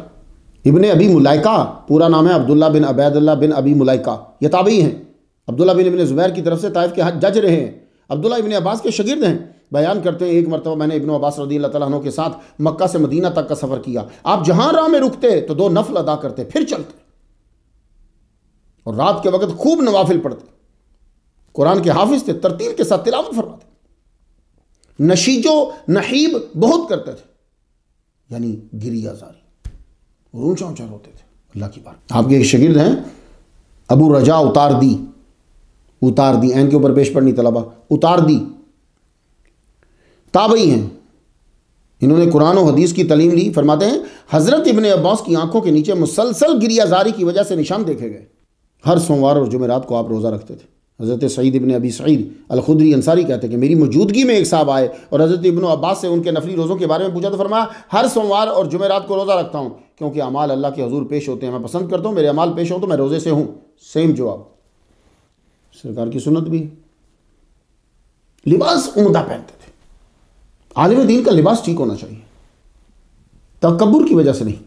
Speaker 1: इबन अबी मुलाइका पूरा नाम है अब्दुल्ला बिन अबैदुल्ला बिन अबी मुलाइका ये ताबी हैं अब्दुल्ला बिन इबन ज़ुबैर की तरफ से ताइफ के जज रहे हैं अब्दुल्ला इबन अब्बास के शगिर्द हैं बयान करते हैं एक मरतबा मैंने इबन अब्बास रदी तु के साथ मक्का से मदीना तक का सफ़र किया आप जहाँ राह में रुकते तो दो नफल अदा करते फिर चलते और रात के वक्त खूब नवाफिल पढ़ते कुरान के हाफिज थे तरतील के साथ तिलावत फरमाते नशीजो नहीब बहुत करते थे यानी गिरिया जारी ऊंचा ऊंचा रोते थे अल्लाह की बात आपके एक शगिर्द हैं अबू रजा उतार दी उतार दी एन के ऊपर पेश पढ़नी तलबा उतार दी ताबई हैं इन्होंने कुरान और हदीस की तलीम ली फरमाते हैं हज़रत इबन अब्बास की आंखों के नीचे मुसलसल गिरियाजारी की वजह से निशान देखे गए हर सोमवार और जुमेरात को आप रोज़ा रखते थे हज़रत सईद इबन अबी सईद अलखुदरी अंसारी कहते हैं कि मेरी मौजूदगी में एक साहब आए और हज़रत इबन अब्बास से उनके नफरी रोज़ों के बारे में पूछा तो फरमाया हर सोमवार और जुमेरात को रोज़ा रखता हूँ क्योंकि अमाल अल्लाह के हजूर पेश होते हैं मैं पसंद करता हूँ मेरे अमाल पेश हों तो मैं रोज़े से हूँ सेम जवाब सरकार की सुनत भी है लिबास उमदा पहनते थे आलिम दीन का लिबास ठीक होना चाहिए तकबर की वजह से नहीं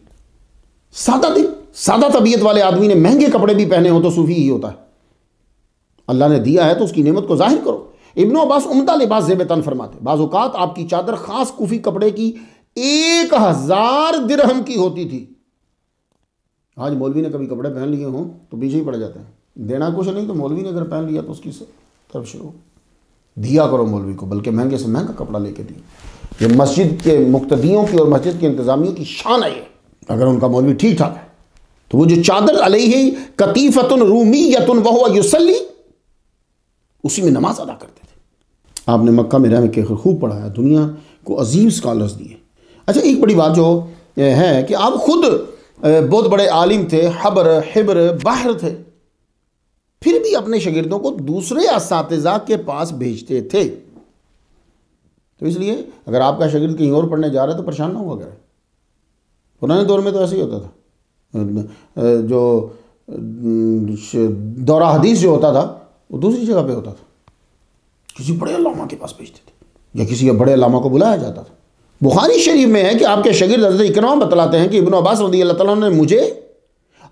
Speaker 1: सादा दिन सादा तबीयत वाले आदमी ने महंगे कपड़े भी पहने हो तो सूफी ही होता है अल्लाह ने दिया है तो उसकी नेमत को जाहिर करो इब्न अब्बास उमदा लिबास जेब तन फरमाते बाज़ात आपकी चादर खास कुफी कपड़े की एक हज़ार दिरहम की होती थी आज मौलवी ने कभी कपड़े पहन लिए हों तो पीछे ही पड़ जाते हैं देना कुछ नहीं तो मौलवी ने अगर पहन लिया तो उसकी तरफ शुरू दिया करो मौलवी को बल्कि महंगे से महंगा कपड़ा लेके दिया ये मस्जिद के मुख्तियों की और मस्जिद के इंतज़ामियों की शान है ये अगर उनका मौलवी ठीक ठाक है तो वो जो चादर अलई है कतीफ़तन रूमी तुन वह युसली उसी में नमाज अदा करते थे आपने मक्का में रह के खूब पढ़ाया दुनिया को अजीम स्कॉलर्स दिए अच्छा एक बड़ी बात जो है कि आप खुद बहुत बड़े आलिम थे हबर हिबर बाहर थे फिर भी अपने शागिर्दों को दूसरे इस के पास भेजते थे तो इसलिए अगर आपका शगिर्द कहीं और पढ़ने जा रहा है तो परेशान ना हुआ करें पुराने दौर में तो ऐसे ही होता था जो दौरा हदीस जो होता था वो दूसरी जगह पे होता था किसी बड़े लामा के पास भेजते थे या किसी के बड़े लामा को बुलाया जाता था बुखारी शरीफ में है कि आपके शगीर हजरत इकरमा बतलाते हैं कि इबन अब्बास रदी अल्लाह ने मुझे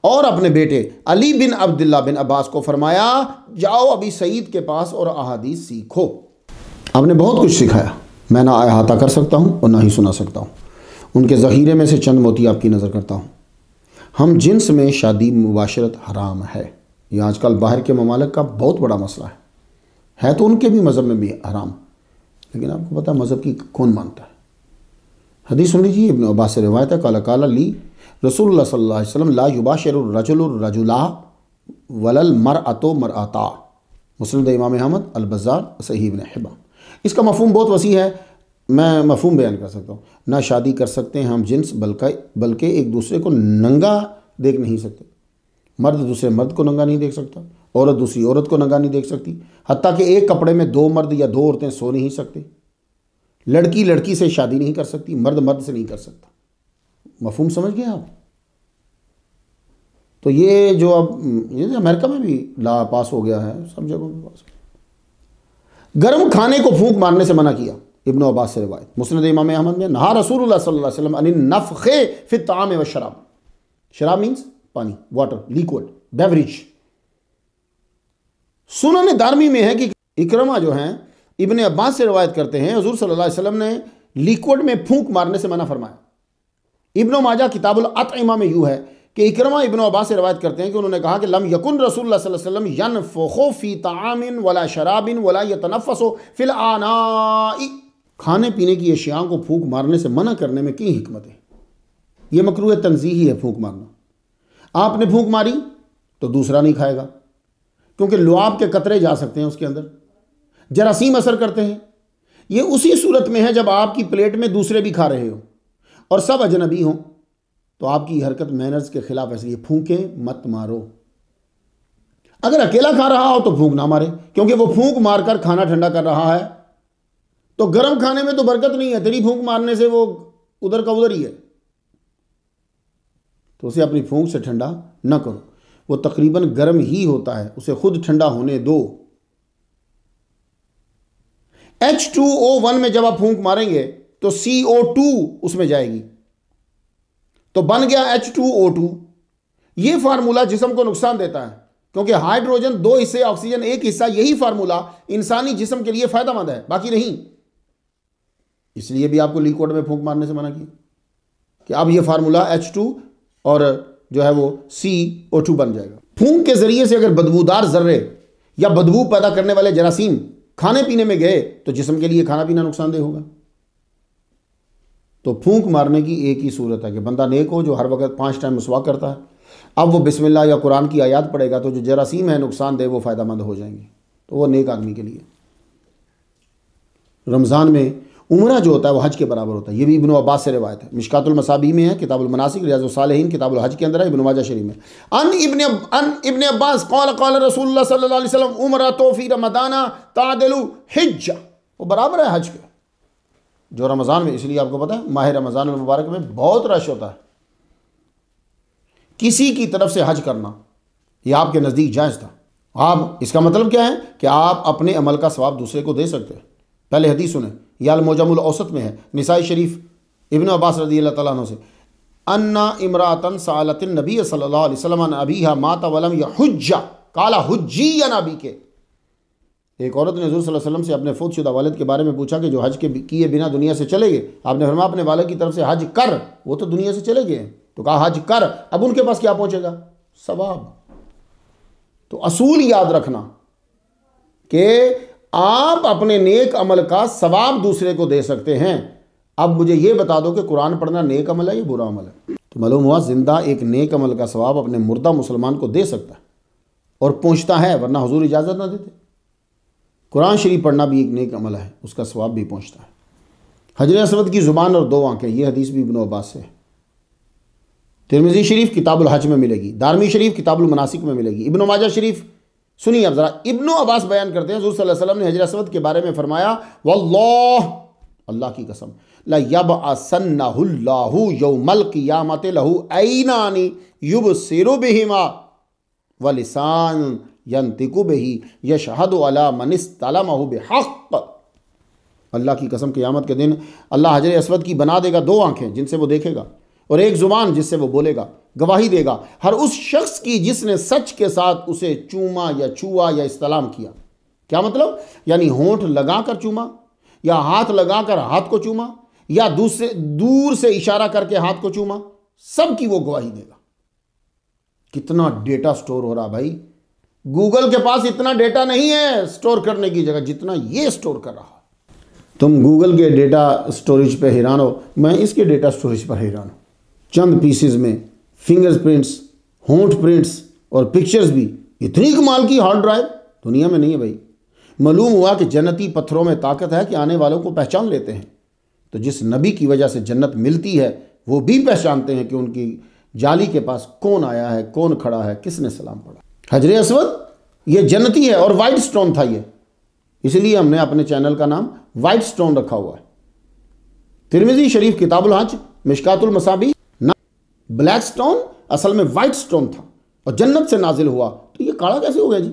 Speaker 1: और अपने बेटे अली बिन अब्दुल्ला बिन अब्बास को फरमाया जाओ अभी सईद के पास और अहादीस सीखो आपने बहुत कुछ सिखाया मैं ना अहाता कर सकता हूँ और ना ही सुना सकता हूँ उनके ज़ख़ीरे में से चंद मोती आपकी नज़र करता हूँ हम जिन्स में शादी मुबाशरत हराम है यह आजकल बाहर के ममालक का बहुत बड़ा मसला है है तो उनके भी मज़हब में भी हराम लेकिन आपको पता है मज़हब की कौन मानता है हदीस सुन लीजिए अब्बास से रिवायत है काला काला ली रसूल सल्ला वसम ला युबा वलल मर अतो मर आता मुस्लिम इमाम अहमद अलबज़ार सहीब हिबा इसका मफहम बहुत वसी है मैं मफहम बयान कर सकता हूँ ना शादी कर सकते हैं हम जिन्स बल्कि बल्कि एक दूसरे को नंगा देख नहीं सकते मर्द दूसरे मर्द को नंगा नहीं देख सकता औरत दूसरी औरत को नंगा नहीं देख सकती हती कि एक कपड़े में दो मर्द या दो औरतें सो नहीं सकते लड़की लड़की से शादी नहीं कर सकती मर्द मर्द से नहीं कर सकता मफहम समझ गए आप तो ये जो अब ये अमेरिका में भी ला पास हो गया है सब जगहों में पास गर्म खाने को फूंक मारने से मना किया इब्न अब्बास से रिवायत मुस्द इमाम अहमद में नहा रसूल सल्लम नफ़े फिर ताम व शराब शराब मीन्स पानी वाटर लिक्विड बेवरेज सुनन दारमी में है कि इकरमा जो हैं इबन अब्बास से रिवायत करते हैं हजूर सल्लल्लाहु अलैहि वसल्लम ने लिक्विड में फूंक मारने से मना फरमाया इब्न माजा किताबुल अतमा में यूँ है कि इक्रमा इब्न अब्बास से रवायत करते हैं कि उन्होंने कहा कि लम यकुन रसूल वसल्लम यन फोखो फ़ी तामिन वला शराबिन वला तनफ़सो फिल आना खाने पीने की अशियाओं को फूक मारने से मना करने में की हमत है ये मकरू ही है फूक मारना आपने फूक मारी तो दूसरा नहीं खाएगा क्योंकि लुआब के कतरे जा सकते हैं उसके अंदर जरासीम असर करते हैं ये उसी सूरत में है जब आपकी प्लेट में दूसरे भी खा रहे हो और सब अजनबी हों तो आपकी हरकत मैनर्स के खिलाफ ऐसी फूके मत मारो अगर अकेला खा रहा हो तो फूंक ना मारे क्योंकि वो फूंक मारकर खाना ठंडा कर रहा है तो गर्म खाने में तो बरकत नहीं है तेरी फूंक मारने से वो उधर का उधर ही है तो उसे अपनी फूंक से ठंडा ना करो वो तकरीबन गर्म ही होता है उसे खुद ठंडा होने दो एच टू ओ वन में जब आप फूंक मारेंगे तो सी ओ टू उसमें जाएगी तो बन गया एच टू ओ टू ये फार्मूला जिसम को नुकसान देता है क्योंकि हाइड्रोजन दो हिस्से ऑक्सीजन एक हिस्सा यही फार्मूला इंसानी जिसम के लिए फायदेमंद है बाकी नहीं इसलिए भी आपको लिक्विड में फूंक मारने से मना किया कि अब ये फार्मूला एच टू और जो है वो सी ओ टू बन जाएगा फूंक के जरिए से अगर बदबूदार जर्रे या बदबू पैदा करने वाले जरासीम खाने पीने में गए तो जिसम के लिए खाना पीना नुकसानदेह होगा तो फूंक मारने की एक ही सूरत है कि बंदा नेक हो जो हर वक्त पांच टाइम मसवा करता है अब वो बिस्मिल्लाह या कुरान की आयात पड़ेगा तो जो जरासीम है नुकसान दे वो फ़ायदा मंद हो जाएंगे तो वो नेक आदमी के लिए रमज़ान में उमरा जो होता है वह हज के बराबर होता है ये भी इबन अब्बास से रिवायत है मिशकातुलमसाबी में है किताबुलमनासिक रियाज किताबुल किताबुलहज के अंदर है इबन माजा शरीफ में अन इबन अन इबन अब्बास कौल कौल रसूल सल्ला वसम उमरा तोफ़ी रमदाना तादलू हिज्जा वो बराबर है हज के जो रमज़ान में इसलिए आपको पता है माह रमज़ान मुबारक में बहुत रश होता है किसी की तरफ से हज करना यह आपके नज़दीक जायज़ था आप इसका मतलब क्या है कि आप अपने अमल का स्वाब दूसरे को दे सकते हैं पहले हदीस सुने यालमोजामुल औसत में है निसाई शरीफ इबन अब्बास रदी अल्लाह तला से अन्ना इमरातन सालतिन नबी सल्लल्लाहु अलैहि वसल्लम हा माता वलम या हुज्जा काला हुज्जी या नबी के एक औरत ने हजूर वसल्लम से अपने शुदा वालद के बारे में पूछा कि जो हज के किए बिना दुनिया से चले गए आपने फरमा अपने वालद की तरफ से हज कर वो तो दुनिया से चले गए तो कहा हज कर अब उनके पास क्या पहुँचेगा सवाब तो असूल याद रखना कि आप अपने नेक अमल का सवाब दूसरे को दे सकते हैं अब मुझे ये बता दो कि कुरान पढ़ना नेक अमल है या बुरा अमल है तो मालूम हुआ जिंदा एक नेक अमल का सवाब अपने मुर्दा मुसलमान को दे सकता है और पहुंचता है वरना हजूर इजाज़त ना देते कुरान शरीफ पढ़ना भी एक नेक अमल है उसका स्वाब भी पहुँचता है हजर असवद की ज़ुबान और दो आँखें ये हदीस भी इबन अब्बास से है तिरमिजी शरीफ किताबुल हज में मिलेगी दारमी शरीफ किताबुल मनासिक में मिलेगी इबन माजा शरीफ सुनिए आप ज़रा इबन अब्बास बयान करते हैं हजूर वसल्लम ने हजर असवद के बारे में फरमाया वल्लाह अल्लाह की कसम लयब असन्नाहु यौमल क़ियामत लहू ऐनानी युब सिरुबिहिमा वलिसान यंतिकु बेही यशहद अला मनिस तलमहु बेहक अल्लाह की कसम क़यामत के दिन अल्लाह हजर असवद की बना देगा दो आंखें जिनसे वो देखेगा और एक ज़ुबान जिससे वो बोलेगा गवाही देगा हर उस शख्स की जिसने सच के साथ उसे चूमा या छुआ या इस्तलाम किया क्या मतलब यानी होंठ लगा कर चूमा या हाथ लगा कर हाथ को चूमा या दूसरे दूर से इशारा करके हाथ को चूमा सबकी वो गवाही देगा कितना डेटा स्टोर हो रहा भाई गूगल के पास इतना डेटा नहीं है स्टोर करने की जगह जितना ये स्टोर कर रहा तुम गूगल के डेटा स्टोरेज पर हैरान हो मैं इसके डेटा स्टोरेज पर हैरान हूँ चंद पीसेज में फिंगरप्रिंट्स होंट प्रिंट्स और पिक्चर्स भी इतनी कमाल की हार्ड ड्राइव दुनिया में नहीं है भाई मालूम हुआ कि जन्नती पत्थरों में ताकत है कि आने वालों को पहचान लेते हैं तो जिस नबी की वजह से जन्नत मिलती है वो भी पहचानते हैं कि उनकी जाली के पास कौन आया है कौन खड़ा है किसने सलाम पढ़ा हजर असवद ये जन्नती है और वाइट स्टोन था ये इसलिए हमने अपने चैनल का नाम वाइट स्टोन रखा हुआ है तिरमिजी शरीफ किताबुल हज मिशकातुल मसाबी ना ब्लैक स्टोन असल में वाइट स्टोन था और जन्नत से नाजिल हुआ तो ये काला कैसे हो गया जी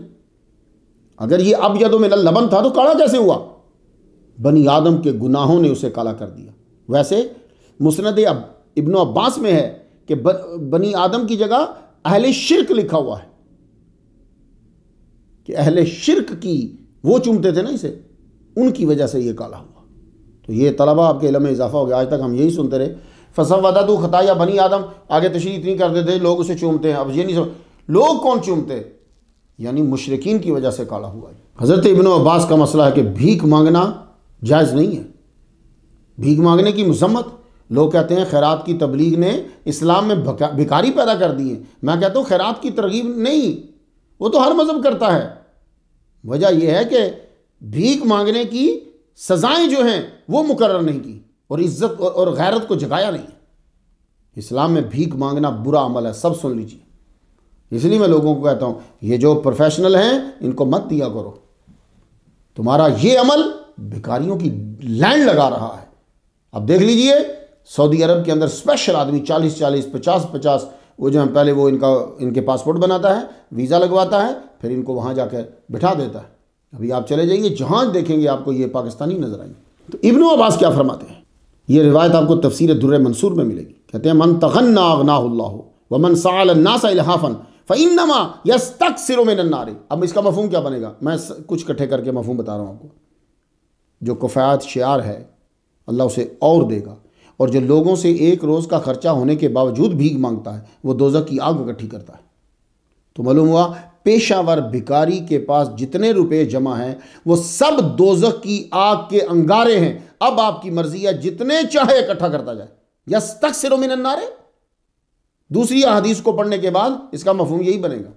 Speaker 1: अगर ये अब यदो मेरा लबन था तो काला कैसे हुआ बनी आदम के गुनाहों ने उसे काला कर दिया वैसे मुसनद अब इब्न अब्बास में है कि बनी आदम की जगह अहले शिरक लिखा हुआ है कि अहले शिरक की वो चूमते थे ना इसे उनकी वजह से ये काला हुआ तो ये तलबा आपके इलम में इजाफा हो गया आज तक हम यही सुनते रहे फसव वादा तो खता या बनी आदम आगे तशी इतनी करते थे लोग उसे चूमते हैं अब ये नहीं सुन लोग कौन चूमते यानी मुशरकिन की वजह से काला हुआ हज़रत इबन अब्बास का मसला है कि भीख मांगना जायज़ नहीं है भीख मांगने की मजम्मत लोग कहते हैं खैरात की तबलीग ने इस्लाम में भिकारी पैदा कर दी है मैं कहता हूँ खैरात की तरगीब नहीं वो तो हर मज़हब करता है वजह यह है कि भीख मांगने की सज़ाएं जो हैं वो मुकर्र नहीं की और इज्जत और गैरत को जगाया नहीं इस्लाम में भीख मांगना बुरा अमल है सब सुन लीजिए इसलिए मैं लोगों को कहता हूं ये जो प्रोफेशनल हैं इनको मत दिया करो तुम्हारा ये अमल भिकारियों की लैंड लगा रहा है अब देख लीजिए सऊदी अरब के अंदर स्पेशल आदमी चालीस चालीस पचास पचास वो जो है पहले वो इनका इनके पासपोर्ट बनाता है वीज़ा लगवाता है फिर इनको वहाँ जाकर बिठा देता है अभी आप चले जाइए जहाँ देखेंगे आपको ये पाकिस्तानी नजर आएंगे तो इबन अब्बास क्या फरमाते हैं ये रिवायत आपको तफसीर दुर मंसूर में मिलेगी कहते हैं मन तखन्ना अगना व मन सालनाफन फ़िनमा यस तक सिरों में नारे अब इसका मफहम क्या बनेगा मैं कुछ इकट्ठे करके मफहम बता रहा हूँ आपको जो कुफ़ायत शार है अल्लाह उसे और देगा और जो लोगों से एक रोज़ का ख़र्चा होने के बावजूद भीख मांगता है वह दोजक की आग इकट्ठी करता है तो मालूम हुआ पेशावर भिकारी के पास जितने रुपए जमा हैं वो सब दोजक की आग के अंगारे हैं अब आपकी मर्जी है जितने चाहे इकट्ठा करता जाए यस तक सिरो नारे दूसरी अहदीस को पढ़ने के बाद इसका मफहम यही बनेगा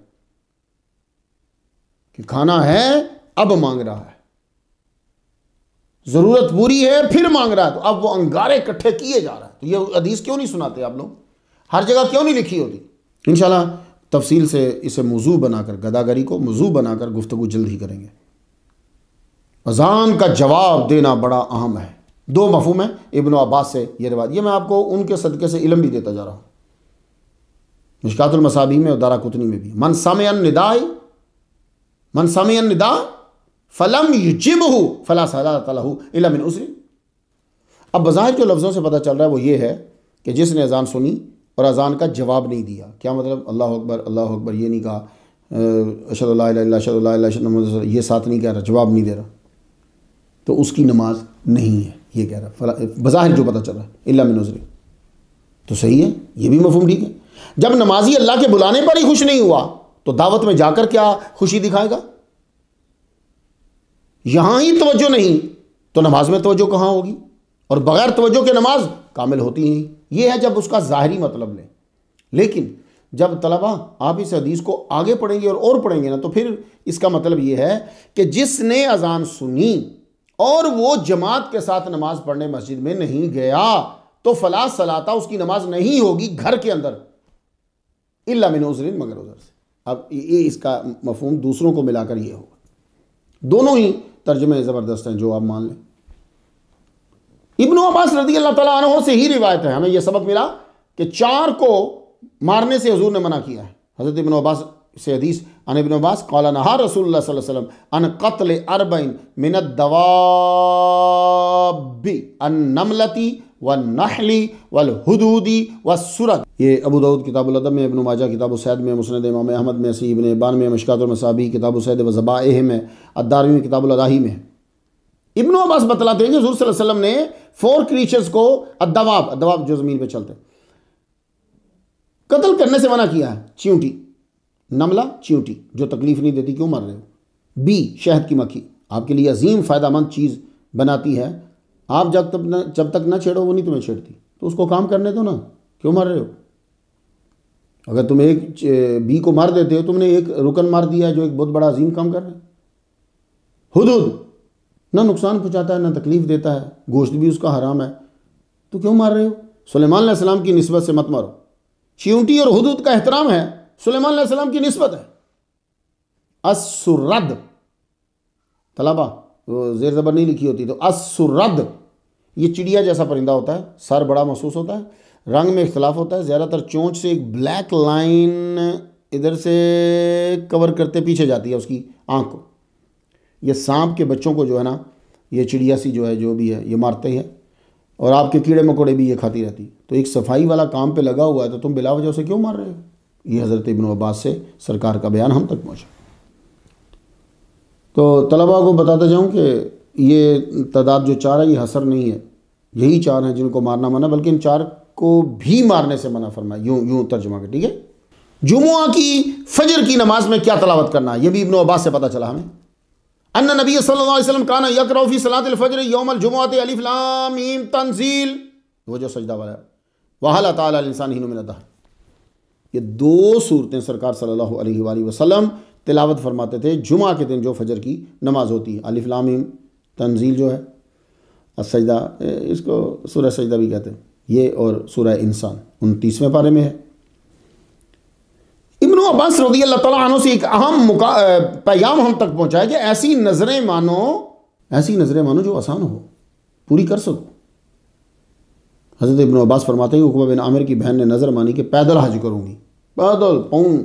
Speaker 1: कि खाना है अब मांग रहा है जरूरत पूरी है फिर मांग रहा है तो अब वो अंगारे इकट्ठे किए जा रहा है तो ये हदीस क्यों नहीं सुनाते आप लोग हर जगह क्यों नहीं लिखी होती इंशाल्लाह तफसील से इसे मौजू बनाकर गदागरी को मौजू बनाकर गुफ्तु जल्द ही करेंगे अजान का जवाब देना बड़ा अहम है दो मफहम है इबन अब्बास से यह रिवाज यह मैं आपको उनके सदक़े से इलम भी देता जा रहा हूँ मिशकातुलमसाबी में और दारा कुतनी में भी मन सामयन निदाई मन सामयन निदा फलम युजिब हो फला सलामिन उसी अब बाहिर जो लफ्ज़ों से पता चल रहा है वो ये है कि जिसने अजान सुनी और अज़ान का जवाब नहीं दिया क्या मतलब अल्लाह अकबर अल्लाह अकबर ये नहीं कहा अशद ये साथ नहीं कह रहा जवाब नहीं दे रहा तो उसकी नमाज नहीं है ये कह रहा बज़ाहिर जो पता चल रहा है अल्लाह में नजरे तो सही है ये भी मफहम ठीक है जब नमाजी अल्लाह के बुलाने पर ही खुश नहीं हुआ तो दावत में जाकर क्या खुशी दिखाएगा यहां ही तोज्जो नहीं तो नमाज में तोज्जो कहाँ होगी और बग़ैर तवज्जो के नमाज कामिल होती ही ये है जब उसका ज़ाहरी मतलब लें लेकिन जब तलबा आप इस हदीस को आगे पढ़ेंगे और और पढ़ेंगे ना तो फिर इसका मतलब ये है कि जिसने अजान सुनी और वो जमात के साथ नमाज पढ़ने मस्जिद में नहीं गया तो फला सलाता उसकी नमाज नहीं होगी घर के अंदर इल्ला मिन मगर उजर से अब ये इसका मफहम दूसरों को मिलाकर ये होगा दोनों ही तर्जमे ज़बरदस्त हैं जो आप मान लें इबन अब्बास रदी अल्लाह तला से ही रिवायत है हमें यह सबक मिला कि चार को मारने से हजूर ने मना किया है हज़रत इबन अब्बास से हदीस अन इबन अब्बास कौला नहा रसूल वसम अन कत्ल अरबिन मिनत दवाबी अन नमलती व नहली वल हदूदी व सुरत ये अबू दाऊद किताबुलदब में इबन माजा किताब सैद में मुसनद इमाम अहमद में सी इबन इबान में मशकात मसाबी किताब सैद व जबाह में अदारवी में किताबुलदाही में इब्न अब्बास बतलाते हैं कि हजूर वसल्लम ने फोर क्रीचर्स को अदवाब अदवाब जो ज़मीन पर चलते कत्ल करने से मना किया है च्यूटी नमला च्यूटी जो तकलीफ नहीं देती क्यों मर रहे हो बी शहद की मक्खी आपके लिए अजीम फ़ायदामंद चीज़ बनाती है आप जब तक न जब तक ना छेड़ो वो नहीं तुम्हें छेड़ती तो उसको काम करने दो ना क्यों मर रहे हो अगर तुम एक बी को मार देते हो तुमने एक रुकन मार दिया जो एक बहुत बड़ा अजीम काम कर रहे हैं हुदूद ना नुकसान पहुँचाता है ना तकलीफ़ देता है गोश्त भी उसका हराम है तो क्यों मार रहे हो सुलेमान सलेमान की नस्बत से मत मारो च्यूटी और हदूद का एहतराम है सुलेमान सलाम की नस्बत है असुरद तलाबा वो जेर ज़बर नहीं लिखी होती तो असुरद ये चिड़िया जैसा परिंदा होता है सर बड़ा महसूस होता है रंग में इख्तलाफ होता है ज़्यादातर चोंच से एक ब्लैक लाइन इधर से कवर करते पीछे जाती है उसकी आँख को ये सांप के बच्चों को जो है ना ये चिड़िया सी जो है जो भी है ये मारते हैं और आपके कीड़े मकोड़े भी ये खाती रहती तो एक सफाई वाला काम पे लगा हुआ है तो तुम बिला वजह से क्यों मार रहे हो ये हज़रत इबन अब्बास से सरकार का बयान हम तक पहुँचा तो तलबा को बताता जाऊँ कि ये तादाद जो चार है ये हसर नहीं है यही चार हैं जिनको मारना मना बल्कि इन चार को भी मारने से मना फरमाए यूँ यूँ तर्जमा के ठीक है जुमुआ की फजर की नमाज में क्या तलावत करना है ये भी इबन अब्बास से पता चला हमें अन्न नबी काना यक यकरौफ़ी सलातफ़र योमल जुमात अलीफ़लामीम तंजील वो तो जो सजदा वाला वाह तसान ही नुमिनत ये दो सूरतें सरकार सल्लल्लाहु अलैहि वसल्लम तिलावत फरमाते थे जुमा के दिन जो फजर की नमाज होती है अलीफ़लामीम तंजील जो है सजदा इसको सूर्य सजदा भी कहते हैं ये और सूर्य इंसान उनतीसवें पारे में है इब्न अब्बास रजी अल्लाह तला से एक अहम पैगाम हम तक पहुँचा कि ऐसी नज़रें मानो ऐसी नज़रें मानो जो आसान हो पूरी कर सको हज़रत इब्न अब्बास फरमाते हैं उकबा बिन आमिर की बहन ने नज़र मानी कि पैदल हज करूंगी पैदल पौन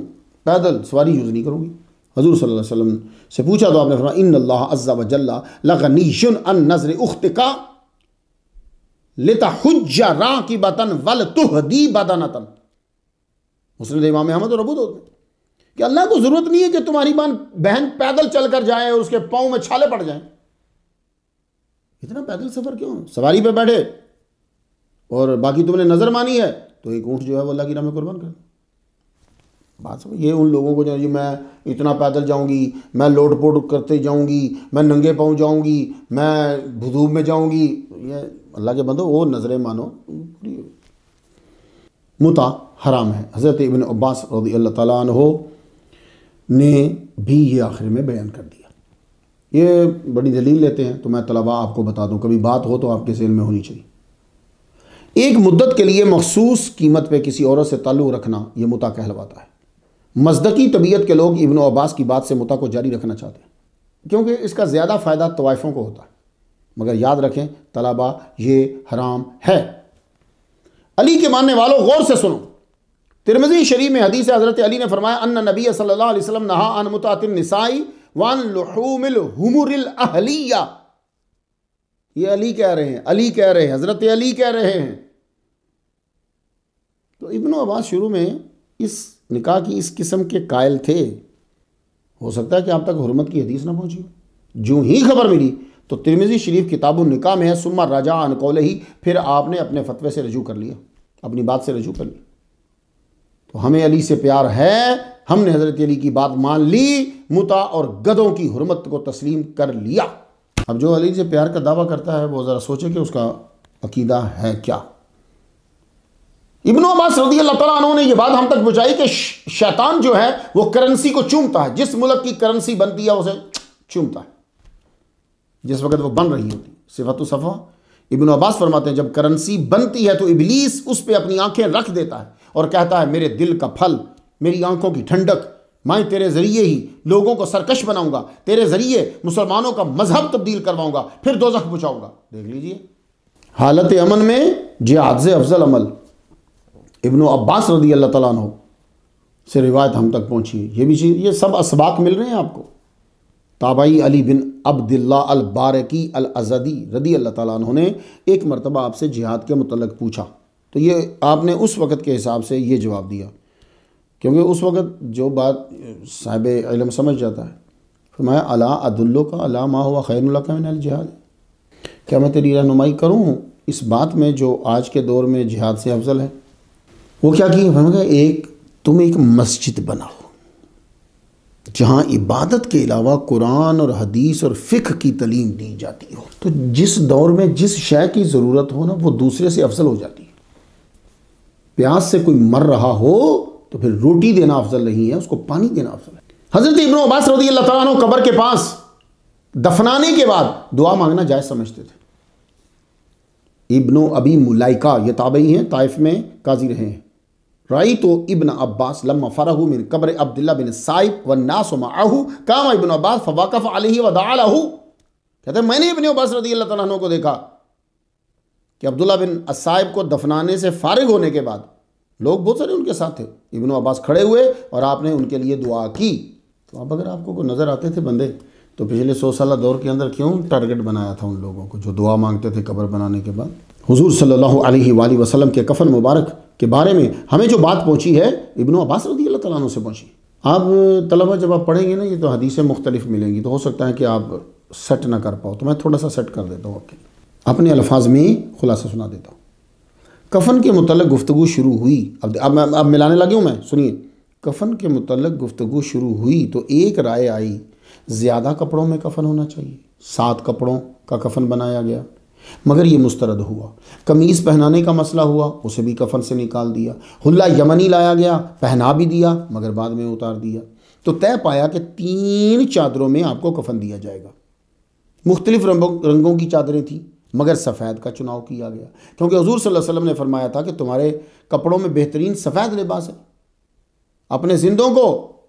Speaker 1: पैदल सवारी यूज़ नहीं करूँगी हजूर सल्लल्लाहु अलैहि वसल्म से पूछा तो आपने फरमाया इन अल्लाह अज्जा वजल्ला लगनीशन अन नजर उख्त का लेता हुज्जा रा की बतन वल तुहदी बदनतन मुस्लिम इमाम अहमद और अबू दाऊद कि अल्लाह को ज़रूरत नहीं है कि तुम्हारी मान बहन पैदल चल कर जाए और उसके पाँव में छाले पड़ जाए इतना पैदल सफ़र क्यों सवारी पर बैठे और बाकी तुमने नज़र मानी है तो एक ऊँट जो है वो अल्लाह की राह में कुर्बान कर बात समझ ये उन लोगों को जो जी मैं इतना पैदल जाऊंगी मैं लोट पोट करते जाऊंगी मैं नंगे पाँव जाऊंगी मैं भदूब में जाऊंगी ये अल्लाह के बंदो वो नज़रें मानो मुता हराम है हज़रत इबन अब्बास रदी अल्लाह तहो ने भी ये आखिर में बयान कर दिया ये बड़ी दलील लेते हैं तो मैं तलबा आपको बता दूं कभी बात हो तो आपके सेल में होनी चाहिए एक मुद्दत के लिए मखसूस कीमत पे किसी औरत से ताल्लुक़ रखना ये मुता कहलवाता है मजदकी तबीयत के लोग इबन अब्बास की बात से मुता को जारी रखना चाहते हैं क्योंकि इसका ज़्यादा फ़ायदा तवाइफ़ों को होता है मगर याद रखें तलबा ये हराम है अली के मानने वालों गौर से सुनो तिरमजी शरीफ में हदीस हज़रत अली ने फरमाया अन्न नबी सल्लल्लाहु अलैहि वसल्लम नहा अन मुतातिन निसाई वान लुहूमिल हुमुरिल अहलिया ये अली कह रहे हैं अली कह रहे हैं हज़रत अली कह रहे हैं तो इब्न अब्बास शुरू में इस निकाह की इस किस्म के कायल थे हो सकता है कि आप तक हरमत की हदीस ना पहुंची जो ही खबर मिली तो तिरमिजी शरीफ किताबुल निकाह में है सुम्मा राजा अनकौल ही फिर आपने अपने फतवे से रजू कर लिया अपनी बात से रजू कर ली तो हमें अली से प्यार है हमने हज़रत अली की बात मान ली मुता और गदों की हरमत को तस्लीम कर लिया अब जो अली से प्यार का दावा करता है वो ज़रा सोचे कि उसका अकीदा है क्या इब्नो अब्बास रदी अल्लाह तला ने यह बात हम तक बुझाई कि शैतान जो है वो करेंसी को चूमता है जिस मुल्क की करेंसी बनती है उसे चूमता है जिस वक्त वो बन रही होती सिफत सफ़ा इबन अब्बास फरमाते हैं जब करंसी बनती है तो इबलीस उस पर अपनी आंखें रख देता है और कहता है मेरे दिल का फल मेरी आंखों की ठंडक मैं तेरे ज़रिए ही लोगों को सरकश बनाऊंगा तेरे ज़रिए मुसलमानों का मजहब तब्दील करवाऊंगा फिर दो जख्म बुझाऊंगा देख लीजिए हालत अमन में जे से अफजल अमल इबन अब्बास रदी अल्लाह तला से रिवायत हम तक पहुंची ये भी चीज़ ये सब इसबाक मिल रहे हैं आपको Tabai Ali bin Abdullah al Barqi al अज़दी रदी अल्लाह ताला उन्होंने एक मरतबा आपसे जिहाद के मतलब पूछा तो ये आपने उस वक़्त के हिसाब से ये जवाब दिया क्योंकि उस वक़्त जो बात साहब इलम समझ जाता है फरमाया अला अदुल्लो का अला माह हुआ खैर का मैंने जिहाद क्या मैं तेरी रहनुमाई करूँ इस बात में जो आज के दौर में जिहाद से अफजल है वो क्या किए एक तुम एक मस्जिद बनाओ जहाँ इबादत के अलावा कुरान और हदीस और फ़िक की तलीम दी जाती हो तो जिस दौर में जिस शय की ज़रूरत हो ना वो दूसरे से अफजल हो जाती है प्यास से कोई मर रहा हो तो फिर रोटी देना अफजल नहीं है उसको पानी देना अफजल है हज़रत इब्न अब्बास रदी अल्लाह कबर के पास दफनाने के बाद दुआ मांगना जायज़ समझते थे इब्नो अबी मुलाइका ये ताबई हैं ताइफ में काजी रहे हैं रई तो इबन अब्बास लम्मा फ़रह मिन कब्र अब्दुल्ला बिन साइब व नासमाहू काम इबन अब्बास फ़वाकफ़ अलही वदालहू कहते मैंने इबन अब्बास रदी अल्लाह तन को देखा कि अब्दुल्ला बिन असाइब को दफनाने से फारिग होने के बाद लोग बहुत सारे उनके साथ थे इबन अब्बास खड़े हुए और आपने उनके लिए दुआ की तो अब अगर आपको नज़र आते थे बंदे तो पिछले सौ साल दौर के अंदर क्यों टारगेट बनाया था उन लोगों को जो दुआ मांगते थे कब्र बनाने के बाद हुजूर सल्लल्लाहु अलैहि वसल्लम के कफन मुबारक के बारे में हमें जो बात पहुंची है इबन अब्बास रदी अल्लाह तला से पहुंची आप तलबा जब आप पढ़ेंगे ना ये तो हदीसें मुख्तलिफ मिलेंगी तो हो सकता है कि आप सेट ना कर पाओ तो मैं थोड़ा सा सेट कर देता हूँ आपके अपने अल्फाज में खुलासा सुना देता हूँ कफन के मतलब गुफ्तु शुरू हुई अब अब अब मिलाने लगे हूँ मैं सुनिए कफन के मतलब गुफ्तु शुरू हुई तो एक राय आई ज़्यादा कपड़ों में कफन होना चाहिए सात कपड़ों का कफन बनाया गया मगर ये मुस्तरद हुआ कमीज़ पहनाने का मसला हुआ उसे भी कफन से निकाल दिया हुल्ला यमनी लाया गया पहना भी दिया मगर बाद में उतार दिया तो तय पाया कि तीन चादरों में आपको कफन दिया जाएगा मुख्तलिफ रंगों रंगों की चादरें थीं मगर सफ़ेद का चुनाव किया गया क्योंकि हजूर सल्लम ने फरमाया था कि तुम्हारे कपड़ों में बेहतरीन सफ़ेद लिबास है अपने जिंदों को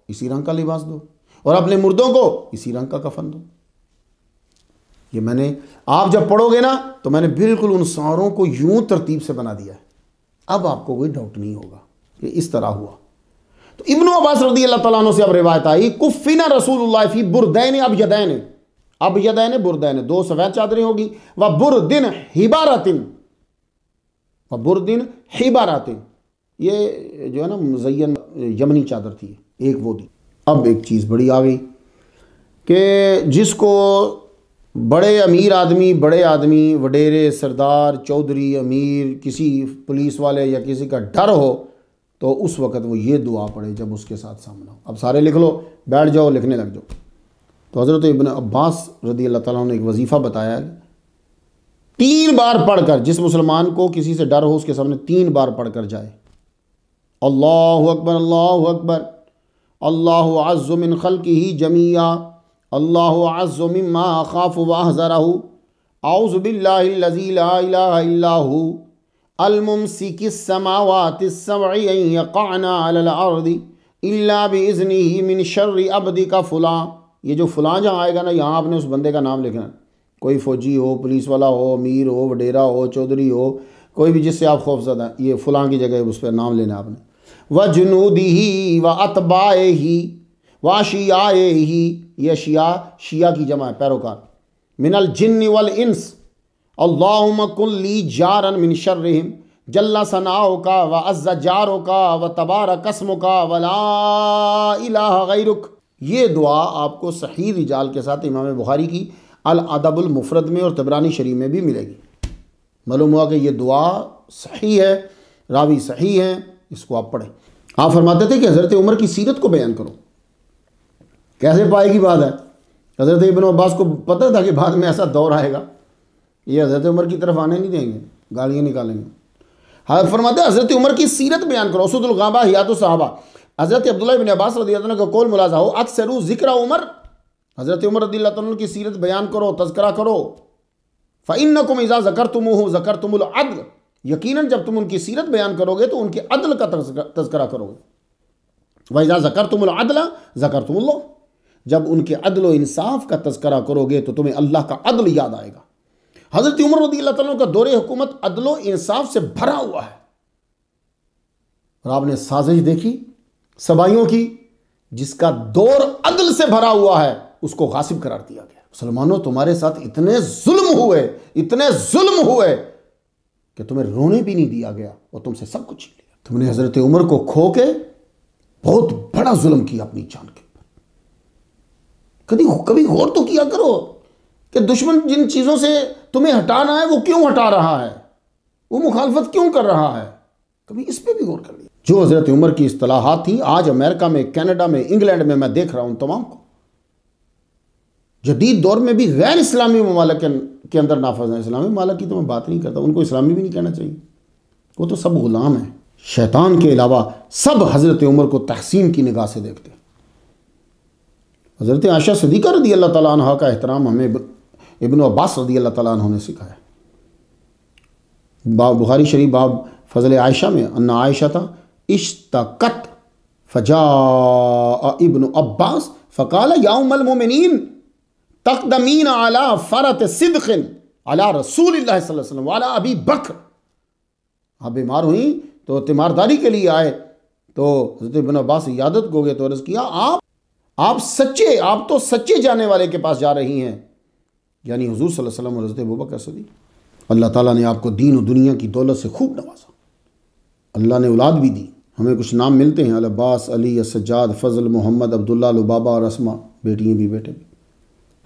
Speaker 1: इसी रंग का लिबास दो और अपने मुर्दों को इसी रंग का कफन दो ये मैंने आप जब पढ़ोगे ना तो मैंने बिल्कुल उन सारों को यूं तरतीब से बना दिया है अब आपको कोई डाउट नहीं होगा कि इस तरह हुआ तो इबन अब्बास रदी अल्लाह तला से अब रिवायत आई कुफ़िना रसूल फ़ी बुरदैन अब यदैन अब यदैन बुरदैन दो सफ़ेद चादरें होगी व बुरदिन हिबारातिन व बुरदिन हिबारातिन ये जो है ना मुजैन यमनी चादर थी एक वो थी अब एक चीज़ बड़ी आ गई कि जिसको बड़े अमीर आदमी बड़े आदमी वडेरे सरदार चौधरी अमीर किसी पुलिस वाले या किसी का डर हो तो उस वक़्त वो ये दुआ पढ़े जब उसके साथ सामना हो अब सारे लिख लो बैठ जाओ लिखने लग जाओ तो हज़रत इबन अब्बास रदी अल्लाह ताला ने एक वजीफ़ा बताया है तीन बार पढ़कर जिस मुसलमान को किसी से डर हो उसके सामने तीन बार पढ़कर जाए अल्लाह अकबर अल्लाह अकबर अल्लाह आज़ुमिन खल की ही जमिया अल्लाज़ुम्मा ख़ाफ वाहज़राहू आउज़बिल्लाजीलाहू अलमुमसिकमावातसमानदी अल्ला बज़नी मिन शर्र अबदी का फ़लाँ ये जो फ़लाँ जहाँ आएगा ना यहाँ आपने उस बंदे का नाम लिखना है कोई फ़ौजी हो पुलिस वाला हो अमीर हो वडेरा हो चौधरी हो कोई भी जिससे आप खौफजदा हैं ये फ़लाँ की जगह उस पर नाम लेना आपने व जुनूदी ही व अतबाए ही वाशियाए ही यह शिया शिया की जमा है पैरोकार मिनल जिन वल इंस अल्लाहमकुल्ली मिन शर्रहिम जल्ला सनाओ का व अज्जा जारो का व तबार कस्म का वला ये दुआ आपको सही रिजाल के साथ इमाम बुखारी की अल अदबुल में और तबरानी शरीफ में भी मिलेगी मालूम हुआ कि यह दुआ सही है रावी सही है इसको आप पढ़ें आप फरमाते थे कि हज़रत उमर की सीरत को बयान करो कैसे पाएगी की बात है हज़रत इबन अब्बास को पता था कि बाद में ऐसा दौर आएगा ये हज़रत उमर की तरफ आने नहीं देंगे गालियाँ निकालेंगे हाँ फरमाते हज़रत उमर की सीरत बयान करो असदुलगाबा याद साहबा हज़रत अब्दुल्ला बिन अब्बास रदी का कौल मुलाजा हो अक्सर ज़िक्र उमर हज़रत उमर रदी की सीरत बयान करो तस्करा करो फ़ैन नकुम इज़ा ज़कर तुम हो ज़कर अदल यकीनन जब तुम उनकी सीरत बयान करोगे तो उनके अदल का तस्करा करोगे वैज़ा ज़कर तुमुल अदला ज़कर जब उनके अदल व इंसाफ का तस्करा करोगे तो तुम्हें अल्लाह का अदल याद आएगा हज़रत उमर रदी अल्लाह का दौरे हुकूमत अदल व इंसाफ से भरा हुआ है और आपने साजिश देखी सबाइयों की जिसका दौर अदल से भरा हुआ है उसको गासिब करार दिया गया मुसलमानों तुम्हारे साथ इतने जुल्म हुए इतने जुल्म हुए कि तुम्हें रोने भी नहीं दिया गया और तुमसे सब कुछ लिया तुमने हज़रत उमर को खो के बहुत बड़ा जुल्म किया अपनी जान के कभी कभी गौर तो किया करो कि दुश्मन जिन चीज़ों से तुम्हें हटाना है वो क्यों हटा रहा है वो मुखालफत क्यों कर रहा है कभी इस पर भी गौर कर लिया जो हज़रत उमर की असलाहत थी आज अमेरिका में कैनेडा में इंग्लैंड में मैं देख रहा हूं तमाम को जदीद दौर में भी गैर इस्लामी ममालक के अंदर नाफज हैं इस्लामी ममालक की तो मैं बात नहीं करता उनको इस्लामी भी नहीं कहना चाहिए वो तो सब गुलाम है शैतान के अलावा सब हज़रत उमर को तहसीन की निगाह से देखते हज़रत आशा सदीक़ा रदी अल्लाह तला का एहतराम हमें इबन अब्बास रदी अल्लाह तला ने सिखाया बाब बुखारी शरीफ बाब फजल आयशा में अन्ना आयशा था इश्तकत फजा इबन अब्बास फ़काल याउमलमोमिन तकदमीन आला फ़रत सिदकिन अला रसूल वसल्लम वाला अभी बक आप बीमार हुई तो तिमारदारी के लिए आए तो हजरत इबन अब्बास इयादत को गए तो अर्ज़ किया आप आप सच्चे आप तो सच्चे जाने वाले के पास जा रही हैं यानी हजूर सल्लम और हजरत सदी अल्लाह ताला ने आपको दीन और दुनिया की दौलत से खूब नवाजा अल्लाह ने औलाद भी दी हमें कुछ नाम मिलते हैं अलब्बास अली असजाद फजल मोहम्मद अब्दुल्ला लुबाबा और रस्मा बेटियाँ भी बेटे भी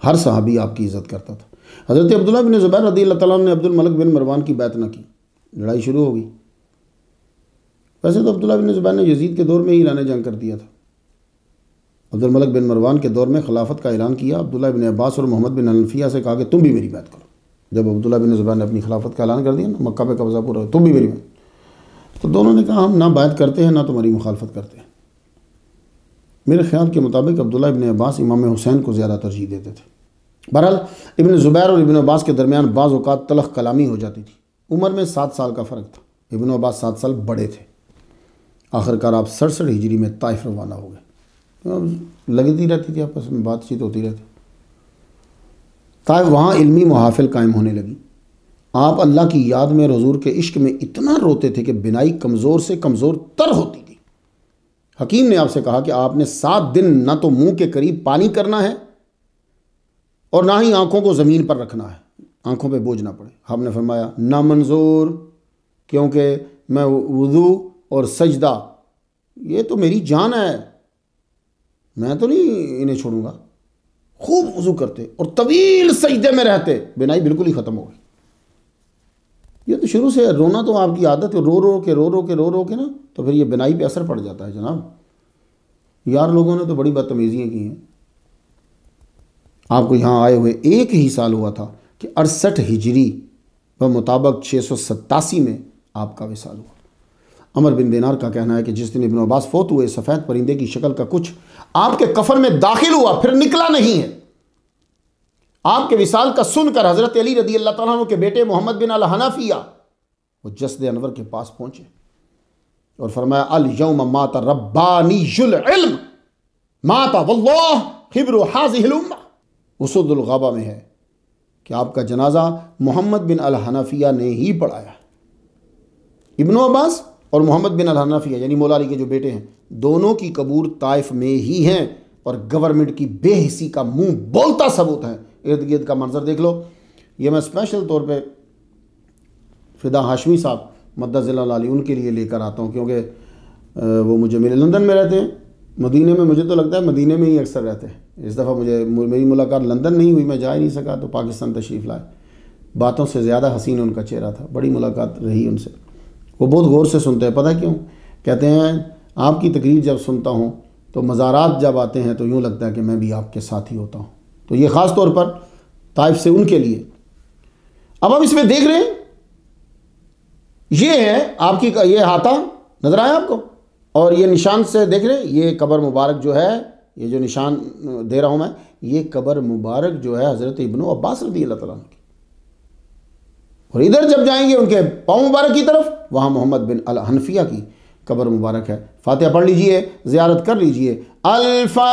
Speaker 1: हर साहबी आपकी इज़्ज़त करता था हज़रत अब्दुल्ला बिन ज़ुबैर रदी अल्लाह ने अब्दुल मलिक बिन मरवान की बैत ना की लड़ाई शुरू हो गई वैसे तो अब्दुल्ला बिन ज़ुबैर ने यजीद के दौर में ही लाने जंग कर दिया था अब्दुलमलक बिन मरवान के दौर में खिलाफत का ऐलान किया अब्दुल्ला बिन अब्बास और मोहम्मद बिन अनफिया से कहा कि तुम भी मेरी बात करो जब अब्दुल्ला बिन जुबैर ने अपनी खिलाफत का ऐलान कर दिया ना मक्का पे कब्जा पूरा तुम भी मेरी बात तो दोनों ने कहा हम ना बात करते हैं ना तुम्हारी मुखालफत करते हैं मेरे ख्याल के मुताबिक अब्दुल्ला इबन अब्बास इमाम हुसैन को ज़्यादा तरजीह देते थे बहरहाल इबन ज़ुबैर और इबन अब्बास के दरमियान बाज़ अवत तलख कलामी हो जाती थी उम्र में सात साल का फ़र्क था इबन अब्बास सात साल बड़े थे आखिरकार आप सड़सठ हिजरी में ताइफ रवाना हो गए लगती रहती थी आपस में बातचीत होती रहती ता वहाँ इल्मी महाफिल कायम होने लगी आप अल्लाह की याद में रजूर के इश्क में इतना रोते थे कि बिनाई कमज़ोर से कमज़ोर तर होती थी हकीम ने आपसे कहा कि आपने सात दिन ना तो मुंह के करीब पानी करना है और ना ही आंखों को ज़मीन पर रखना है आंखों पे बोझ ना पड़े आपने फरमाया ना मंजूर क्योंकि मैं वजू और सजदा ये तो मेरी जान है मैं तो नहीं इन्हें छोड़ूंगा खूब वजू करते और तवील सजदे में रहते बिनाई बिल्कुल ही ख़त्म हो गई ये तो शुरू से रोना तो आपकी आदत है रो रो के रो रो के रो रो के ना तो फिर ये बिनाई पे असर पड़ जाता है जनाब यार लोगों ने तो बड़ी बदतमीज़ियाँ की हैं आपको यहाँ आए हुए एक ही साल हुआ था कि अड़सठ हिजरी व मुताबिक छः सौ सत्तासी में आपका विसाल हुआ अमर बिन दिनार का कहना है कि जिस दिन इबन अब्बास फोत हुए सफ़ेद परिंदे की शक्ल का कुछ आपके कफन में दाखिल हुआ फिर निकला नहीं है आपके विशाल का सुनकर हज़रत अली रदी अल्लाह तला के बेटे मोहम्मद बिन अल हनाफिया वो जसद अनवर के पास पहुंचे और फरमाया अल यौम माता रब्बानी इल्म माता वल्लाह हिब्र में है कि आपका जनाजा मोहम्मद बिन अल हनाफिया ने ही पढ़ाया इब्नो अब्बास और मोहम्मद बिन अल हनाफिया यानी मौला अली के जो बेटे हैं दोनों की कबूर ताइफ में ही हैं और गवर्नमेंट की बेहिसी का मुंह बोलता सबूत है इर्द गिर्द का मंजर देख लो ये मैं स्पेशल तौर पे फिदा हाशमी साहब मद्दा ज़िला लाली उनके लिए लेकर आता हूँ क्योंकि वो मुझे मेरे लंदन में रहते हैं मदीने में मुझे तो लगता है मदीने में ही अक्सर रहते हैं इस दफ़ा मुझे मेरी मुलाकात लंदन नहीं हुई मैं जा ही नहीं सका तो पाकिस्तान तशरीफ़ लाए बातों से ज़्यादा हसीन उनका चेहरा था बड़ी मुलाकात रही उनसे वो बहुत गौर से सुनते हैं पता क्यों कहते हैं आपकी तकरीर जब सुनता हूँ तो मज़ारात जब आते हैं तो यूँ लगता है कि मैं भी आपके साथ ही होता हूँ तो ये ख़ास तौर पर ताइफ से उनके लिए अब हम इसमें देख रहे हैं ये है आपकी ये हाथा नज़र आया आपको और ये निशान से देख रहे हैं ये कबर मुबारक जो है ये जो निशान दे रहा हूँ मैं ये कबर मुबारक जो है हज़रत इबन अब्बास रदी अल्लाह की और इधर जब जाएंगे उनके पाँव मुबारक की तरफ वहाँ मोहम्मद बिन अल हनफिया की कब्र मुबारक है फातिहा पढ़ लीजिए ज़्यारत कर लीजिए अल्फातिहा